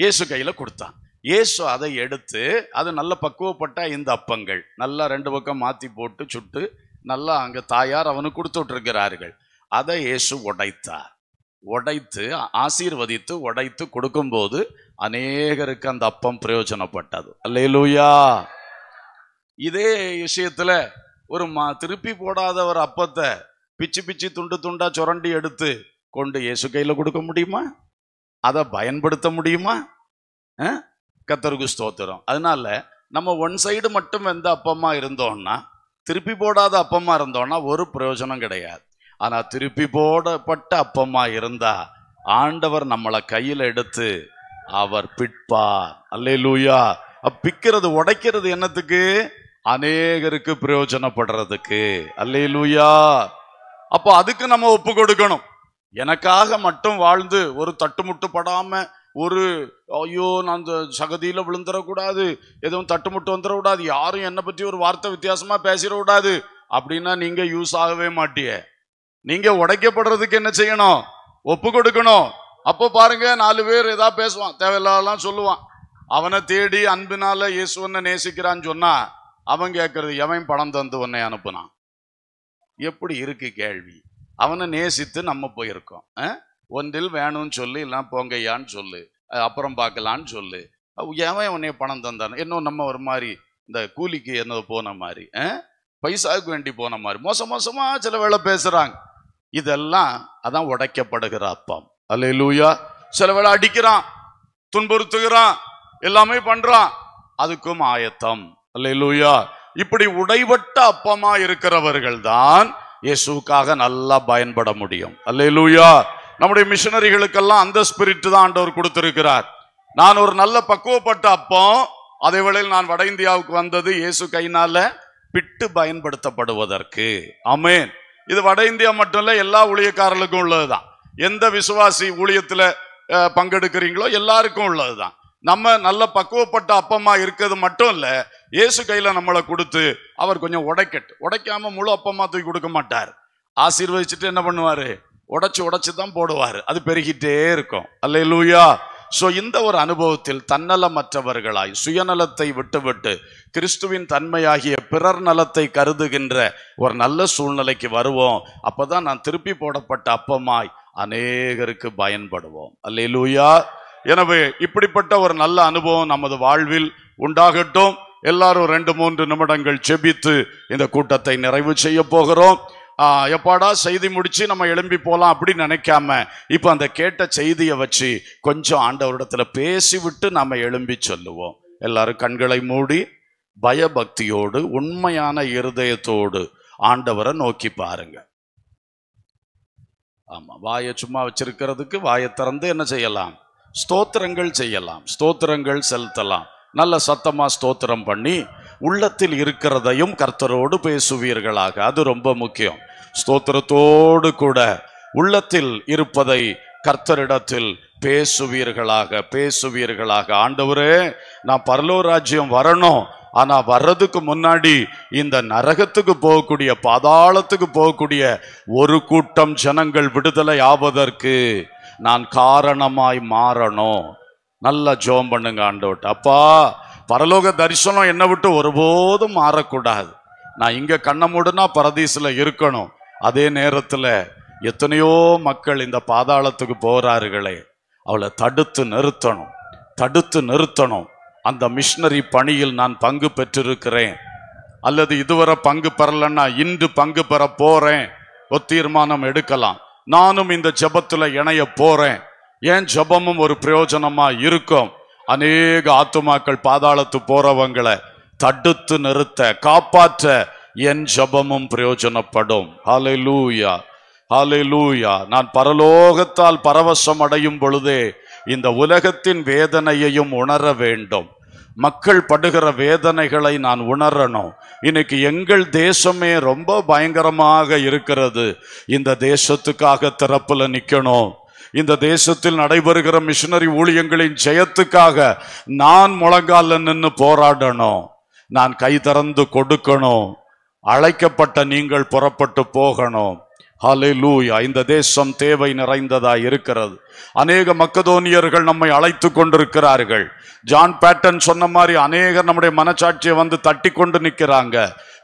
இயேசு கையில் கொடுத்தான் இயேசு அதை எடுத்து அது நல்ல பக்குவப்பட்ட இந்த அப்பங்கள் நல்லா ரெண்டு பக்கம் மாற்றி போட்டு சுட்டு நல்லா அங்கே தாயார் அவனுக்கு கொடுத்துட்ருக்கிறார்கள் அதை இயேசு உடைத்தார் உடைத்து ஆசீர்வதித்து உடைத்து கொடுக்கும்போது அநேகருக்கு அந்த அப்பம் பிரயோஜனப்பட்டது அல்லையிலூயா இதே விஷயத்தில் ஒரு மா திருப்பி போடாத ஒரு அப்பத்தை பிச்சு பிச்சு துண்டு துண்டா சுரண்டி எடுத்து கொண்டு இயேசு கையில் கொடுக்க முடியுமா அதை பயன்படுத்த முடியுமா கத்தருக்கு ஸ்தோத்திரம் அதனால நம்ம ஒன் சைடு மட்டும் எந்த அப்பமா இருந்தோம்னா திருப்பி போடாத அப்பமா இருந்தோம்னா ஒரு பிரயோஜனம் கிடையாது ஆனால் திருப்பி போடப்பட்ட அப்பமா இருந்தா ஆண்டவர் நம்மளை கையில் எடுத்து அவர் பிட்பார் அல்லே லூயா பிக்கிறது உடைக்கிறது என்னத்துக்கு அநேகருக்கு பிரயோஜனப்படுறதுக்கு அல்லே லூயா அப்போ அதுக்கு நம்ம ஒப்பு கொடுக்கணும் எனக்காக மட்டும் வாழ்ந்து ஒரு தட்டுமுட்டு படாம ஒரு ஐயோ நான் அந்த சகதியில் விழுந்துடக்கூடாது எதுவும் தட்டுமுட்டு வந்துடக்கூடாது யாரும் என்னை பற்றி ஒரு வார்த்தை வித்தியாசமாக பேசிடக்கூடாது அப்படின்னா நீங்கள் யூஸ் ஆகவே மாட்டிய நீங்கள் உடைக்கப்படுறதுக்கு என்ன செய்யணும் ஒப்பு கொடுக்கணும் அப்போ பாருங்க நாலு பேர் எதாவது பேசுவான் தேவையில்லாம் சொல்லுவான் அவனை தேடி அன்பினால இயேசுவனை நேசிக்கிறான்னு சொன்னா அவன் கேட்கறது எவன் பணம் தந்து உன்னை அனுப்புனான் எப்படி இருக்கு கேள்வி அவனை நேசித்து நம்ம போயிருக்கோம் ஒன்றில் வேணும்னு சொல்லு இல்லை போங்கய்யான்னு சொல்லு அப்புறம் பார்க்கலான்னு சொல்லு ஏன் உன்னைய பணம் தந்தானு இன்னும் நம்ம ஒரு மாதிரி இந்த கூலிக்கு என்னது போன மாதிரி பைசாவுக்கு வேண்டி போன மாதிரி மோசம் மோசமாக சில வேலை பேசுகிறாங்க இதெல்லாம் அதான் உடைக்கப்படுகிற அப்பம் அல்ல லூயா சில வேலை அடிக்கிறான் துன்புறுத்துகிறான் எல்லாமே பண்ணுறான் அதுக்கும் ஆயத்தம் அல்ல லூயா இப்படி உடைபட்ட அப்பமா இருக்கிறவர்கள் தான் இயேசுக்காக நல்லா பயன்பட முடியும் அல்லா நம்முடைய மிஷனரிகளுக்கெல்லாம் அந்த ஸ்பிரிட் தான் ஆண்டவர் கொடுத்திருக்கிறார் நான் ஒரு நல்ல பக்குவப்பட்ட அப்பம் அதே வேளையில் நான் வட இந்தியாவுக்கு வந்தது இயேசு கையினால பிட்டு பயன்படுத்தப்படுவதற்கு அமேன் இது வட இந்தியா மட்டும் இல்லை எல்லா ஊழியக்காரர்களுக்கும் உள்ளதுதான் எந்த விசுவாசி ஊழியத்தில் பங்கெடுக்கிறீங்களோ எல்லாருக்கும் உள்ளதுதான் நம்ம நல்ல பக்குவப்பட்ட அப்பமா இருக்கிறது மட்டும் இல்லை இயேசு கையில் நம்மளை கொடுத்து அவர் கொஞ்சம் உடைக்கட்டு உடைக்காம முழு அப்பமா தூக்கி கொடுக்க மாட்டார் ஆசீர்வதிச்சுட்டு என்ன பண்ணுவார் உடைச்சு உடைச்சு தான் போடுவார் அது பெருகிட்டே இருக்கும் அல்ல லூயா ஸோ இந்த ஒரு அனுபவத்தில் தன்னலமற்றவர்களாய் சுயநலத்தை விட்டுவிட்டு கிறிஸ்துவின் தன்மையாகிய பிறர் நலத்தை கருதுகின்ற ஒரு நல்ல சூழ்நிலைக்கு வருவோம் அப்போ தான் நான் திருப்பி போடப்பட்ட அப்பமாய் அநேகருக்கு பயன்படுவோம் அல்ல லூயா எனவே இப்படிப்பட்ட ஒரு நல்ல அனுபவம் நமது வாழ்வில் உண்டாகட்டும் எல்லாரும் ரெண்டு மூன்று நிமிடங்கள் செபித்து இந்த கூட்டத்தை நிறைவு செய்ய போகிறோம் எப்பாடா செய்தி முடிச்சு நம்ம எழும்பி போகலாம் அப்படின்னு நினைக்காம இப்போ அந்த கேட்ட செய்தியை வச்சு கொஞ்சம் ஆண்டவரிடத்துல பேசிவிட்டு நம்ம எழும்பி சொல்லுவோம் எல்லாரும் கண்களை மூடி பயபக்தியோடு உண்மையான இருதயத்தோடு ஆண்டவரை நோக்கி பாருங்க ஆமாம் வாயை சும்மா வச்சிருக்கிறதுக்கு வாயை திறந்து என்ன செய்யலாம் ஸ்தோத்திரங்கள் செய்யலாம் ஸ்தோத்திரங்கள் செலுத்தலாம் நல்ல சத்தமாக ஸ்தோத்திரம் பண்ணி உள்ளத்தில் இருக்கிறதையும் கர்த்தரோடு பேசுவீர்களாக அது ரொம்ப முக்கியம் ஸ்தோத்திரத்தோடு கூட உள்ளத்தில் இருப்பதை கர்த்தரிடத்தில் பேசுவீர்களாக பேசுவீர்களாக ஆண்டவரே நான் பரலோ ராஜ்யம் வரணும் ஆனால் வர்றதுக்கு முன்னாடி இந்த நரகத்துக்கு போகக்கூடிய பாதாளத்துக்கு போகக்கூடிய ஒரு கூட்டம் ஜனங்கள் விடுதலை ஆவதற்கு நான் காரணமாய் மாறணும் நல்லா ஜோம் பண்ணுங்க ஆண்டவர்கிட்ட அப்பா பரலோக தரிசனம் என்னை விட்டு ஒருபோதும் மாறக்கூடாது நான் இங்கே கண்ணை மூடுனா பரதீசில் இருக்கணும் அதே நேரத்தில் எத்தனையோ மக்கள் இந்த பாதாளத்துக்கு போகிறார்களே அவளை தடுத்து நிறுத்தணும் தடுத்து நிறுத்தணும் அந்த மிஷினரி பணியில் நான் பங்கு பெற்றிருக்கிறேன் அல்லது இதுவரை பங்கு பெறலன்னா இன்று பங்கு பெற போகிறேன் ஒத்தீர்மானம் எடுக்கலாம் நானும் இந்த ஜபத்தில் இணைய போகிறேன் ஏன் ஜபமும் ஒரு பிரயோஜனமா இருக்கும் அநேக ஆத்துமாக்கள் பாதாளத்து போறவங்களை தடுத்து நிறுத்த காப்பாற்ற என் ஜபமும் பிரயோஜனப்படும் ஹலை லூயா ஹலை லூயா நான் பரலோகத்தால் பரவசம் அடையும் பொழுதே இந்த உலகத்தின் வேதனையையும் உணர வேண்டும் மக்கள் படுகிற வேதனைகளை நான் உணரணும் இன்னைக்கு எங்கள் தேசமே ரொம்ப பயங்கரமாக இருக்கிறது இந்த தேசத்துக்காக திறப்புல நிற்கணும் இந்த தேசத்தில் நடைபெறுகிற மிஷினரி ஊழியங்களின் ஜெயத்துக்காக நான் முழங்கால நின்று போராடணும் நான் கை திறந்து கொடுக்கணும் அழைக்கப்பட்ட நீங்கள் புறப்பட்டு போகணும் ஹலே லூயா இந்த தேசம் தேவை நிறைந்ததா இருக்கிறது அநேக மக்கதோனியர்கள் நம்மை அழைத்து கொண்டிருக்கிறார்கள் ஜான் பேட்டன் சொன்ன மாதிரி அநேகர் நம்முடைய மனசாட்சியை வந்து தட்டி கொண்டு நிற்கிறாங்க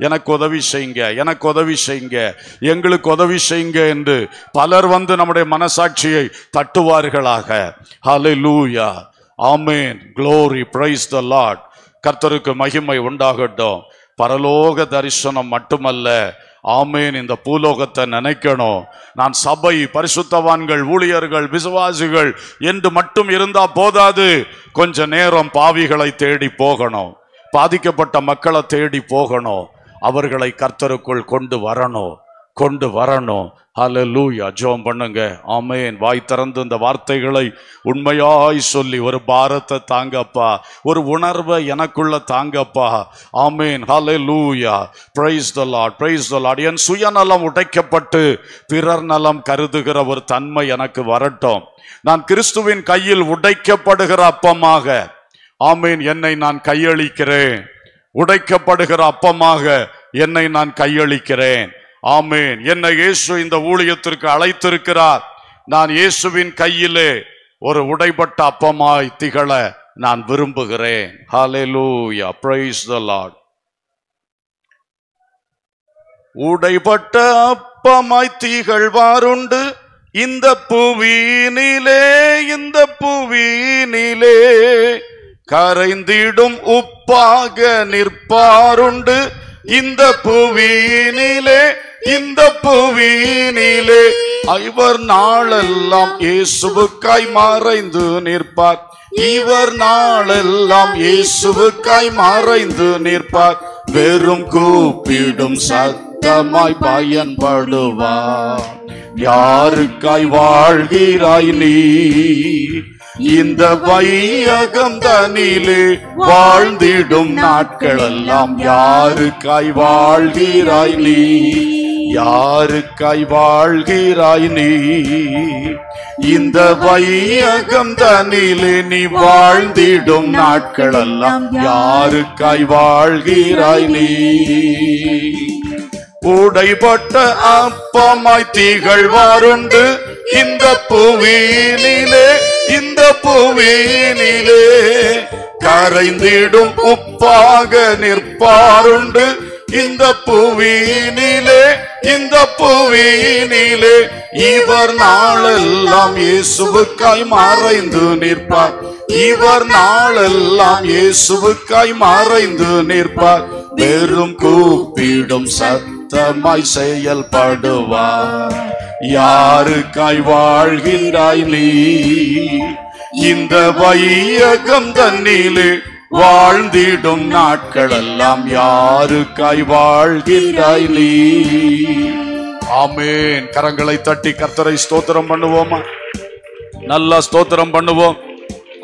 எனக்கு உதவி செய்யுங்க எனக்கு உதவி செய்யுங்க எங்களுக்கு உதவி செய்யுங்க என்று பலர் வந்து நம்முடைய மனசாட்சியை தட்டுவார்களாக hallelujah amen glory praise the Lord கர்த்தருக்கு மகிமை உண்டாகட்டும் பரலோக தரிசனம் மட்டுமல்ல ஆமேன் இந்த பூலோகத்தை நினைக்கணும் நான் சபை பரிசுத்தவான்கள் ஊழியர்கள் விசுவாசிகள் என்று மட்டும் இருந்தா போதாது கொஞ்ச நேரம் பாவிகளை தேடி போகணும் பாதிக்கப்பட்ட மக்களை தேடி போகணும் அவர்களை கர்த்தருக்குள் கொண்டு வரணும் கொண்டு வரணும் ஹல லூயா ஜோம் பண்ணுங்க ஆமேன் வாய் திறந்து இந்த வார்த்தைகளை உண்மையாய் சொல்லி ஒரு பாரத்தை தாங்கப்பா ஒரு உணர்வை எனக்குள்ள தாங்கப்பா ஆமேன் ஹல லூயா பிரைஸ் தலாட் பிரைஸ் தலாட் என் சுயநலம் உடைக்கப்பட்டு பிறர் நலம் கருதுகிற ஒரு தன்மை எனக்கு வரட்டும் நான் கிறிஸ்துவின் கையில் உடைக்கப்படுகிற அப்பமாக ஆமேன் என்னை நான் கையளிக்கிறேன் உடைக்கப்படுகிற அப்பமாக என்னை நான் கையளிக்கிறேன் ஆமேன் என்னை இயேசு இந்த ஊழியத்திற்கு அழைத்திருக்கிறார் நான் இயேசுவின் கையிலே ஒரு உடைபட்ட அப்பமாய் திகழ நான் விரும்புகிறேன் உடைபட்ட அப்பமாய் திகழ்வாருண்டு இந்த புவியினிலே இந்த புவியினிலே கரைந்திடும் உப்பாக நிற்பாருண்டு இந்த புவியினிலே இந்த புவியினிலே ஐவர் நாளெல்லாம் இயேசுவுக்காய் மறைந்து நிற்பார் இவர் நாளெல்லாம் இயேசுவுக்காய் மறைந்து நிற்பார் வெறும் கூப்பிடும் சத்தமாய் பயன்படுவார் யாருக்காய் வாழ்கிறாய் நீ இந்த வையகம் தனிலே வாழ்ந்திடும் நாட்களெல்லாம் யாருக்காய் வாழ்கிறாய் நீ யாருக்காய் வாழ்கிறாய் நீ இந்த வையகம் தனிலே நீ வாழ்ந்திடும் நாட்கள் எல்லாம் யாருக்காய் வாழ்கிறாய் நீ உடைபட்ட அப்பமாய் தீகள் வாருண்டு இந்த புவியினிலே இந்த புவியினிலே கரைந்திடும் உப்பாக நிற்பாருண்டு இந்த புவியினிலே இந்த புவியினிலே இவர் நாளெல்லாம் இயேசுவுக்காய் மறைந்து நிற்பார் இவர் நாளெல்லாம் இயேசுவுக்காய் மறைந்து நிற்பார் வெறும் கூப்பிடும் சத்தமாய் செயல்படுவார் யாருக்காய் வாழ்கின்றாய் நீ இந்த வையகம் தன்னிலே வாழ்ந்திடும் நாட்களெல்லாம் யாருக்காய் வாழ்கின்றாய் நீ ஆமேன் கரங்களை தட்டி கர்த்தரை ஸ்தோத்திரம் பண்ணுவோமா நல்ல ஸ்தோத்திரம் பண்ணுவோம்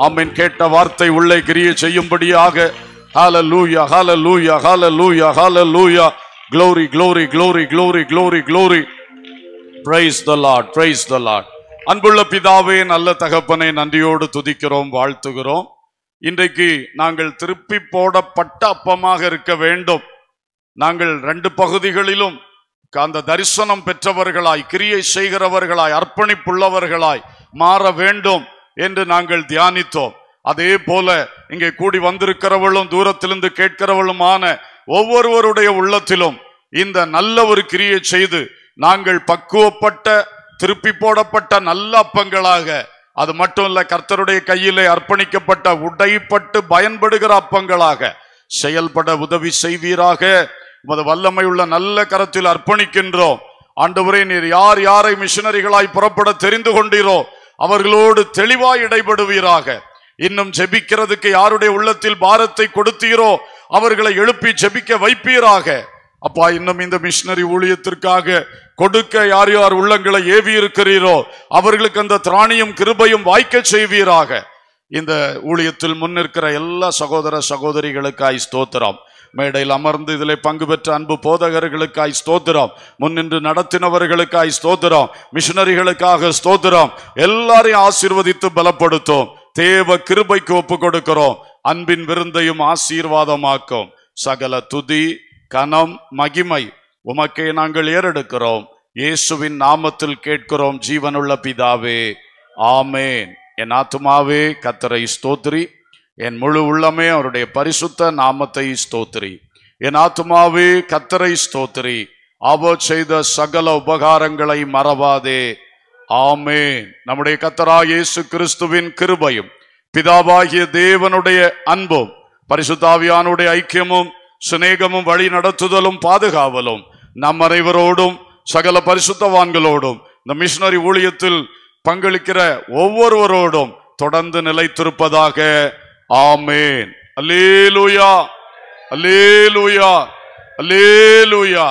ஆமீன் கேட்ட வார்த்தை உள்ளே கிரிய செய்யும்படியாக ஹால hallelujah hallelujah hallelujah hallelujah glory glory glory glory glory glory praise the Lord praise the Lord அன்புள்ள பிதாவே நல்ல தகப்பனை நன்றியோடு துதிக்கிறோம் வாழ்த்துகிறோம் இன்றைக்கு நாங்கள் திருப்பி போடப்பட்ட அப்பமாக இருக்க வேண்டும் நாங்கள் ரெண்டு பகுதிகளிலும் அந்த தரிசனம் பெற்றவர்களாய் கிரியை செய்கிறவர்களாய் அர்ப்பணிப்புள்ளவர்களாய் மாற வேண்டும் என்று நாங்கள் தியானித்தோம் அதே போல இங்கே கூடி வந்திருக்கிறவளும் தூரத்திலிருந்து கேட்கிறவளுமான ஒவ்வொருவருடைய உள்ளத்திலும் இந்த நல்ல ஒரு கிரியை செய்து நாங்கள் பக்குவப்பட்ட திருப்பி போடப்பட்ட நல்ல அப்பங்களாக அது மட்டும் இல்ல கர்த்தருடைய கையிலே அர்ப்பணிக்கப்பட்ட உடைப்பட்டு பயன்படுகிற அப்பங்களாக செயல்பட உதவி செய்வீராக உமது வல்லமை உள்ள நல்ல கரத்தில் அர்ப்பணிக்கின்றோம் ஆண்டவரே நீர் யார் யாரை மிஷினரிகளாய் புறப்பட தெரிந்து கொண்டீரோ அவர்களோடு தெளிவாய் இடைபடுவீராக இன்னும் ஜெபிக்கிறதுக்கு யாருடைய உள்ளத்தில் பாரத்தை கொடுத்தீரோ அவர்களை எழுப்பி ஜெபிக்க வைப்பீராக அப்பா இன்னும் இந்த மிஷினரி ஊழியத்திற்காக கொடுக்க யார் யார் உள்ளங்களை ஏவி இருக்கிறீரோ அவர்களுக்கு அந்த திராணியும் கிருபையும் வாய்க்க செய்வீராக இந்த ஊழியத்தில் முன்னிற்கிற எல்லா சகோதர சகோதரிகளுக்காய் ஸ்தோத்திரம் மேடையில் அமர்ந்து இதில் பங்கு பெற்ற அன்பு போதகர்களுக்காய் ஸ்தோத்திரம் முன்னின்று நடத்தினவர்களுக்காய் ஸ்தோத்திரம் மிஷினரிகளுக்காக ஸ்தோத்திரம் எல்லாரையும் ஆசீர்வதித்து பலப்படுத்தும் தேவ கிருபைக்கு ஒப்பு கொடுக்கிறோம் அன்பின் விருந்தையும் ஆசீர்வாதமாக்கும் சகல துதி கனம் மகிமை உமக்கே நாங்கள் ஏறெடுக்கிறோம் இயேசுவின் நாமத்தில் கேட்கிறோம் ஜீவனுள்ள பிதாவே ஆமேன் என் ஆத்துமாவே கத்தரை ஸ்தோத்ரி என் முழு உள்ளமே அவருடைய பரிசுத்த நாமத்தை ஸ்தோத்ரி என் ஆத்துமாவே கத்தரை ஸ்தோத்ரி அவோ செய்த சகல உபகாரங்களை மறவாதே ஆமே நம்முடைய கத்தரா இயேசு கிறிஸ்துவின் கிருபையும் பிதாவாகிய தேவனுடைய அன்பும் பரிசுத்தாவியானுடைய ஐக்கியமும் சிநேகமும் வழி நடத்துதலும் பாதுகாவலும் நம் அனைவரோடும் சகல பரிசுத்தவான்களோடும் இந்த மிஷினரி ஊழியத்தில் பங்களிக்கிற ஒவ்வொருவரோடும் தொடர்ந்து நிலைத்திருப்பதாக ஆமேன் அல்லேலூயா அல்லேலூயா அல்லேலூயா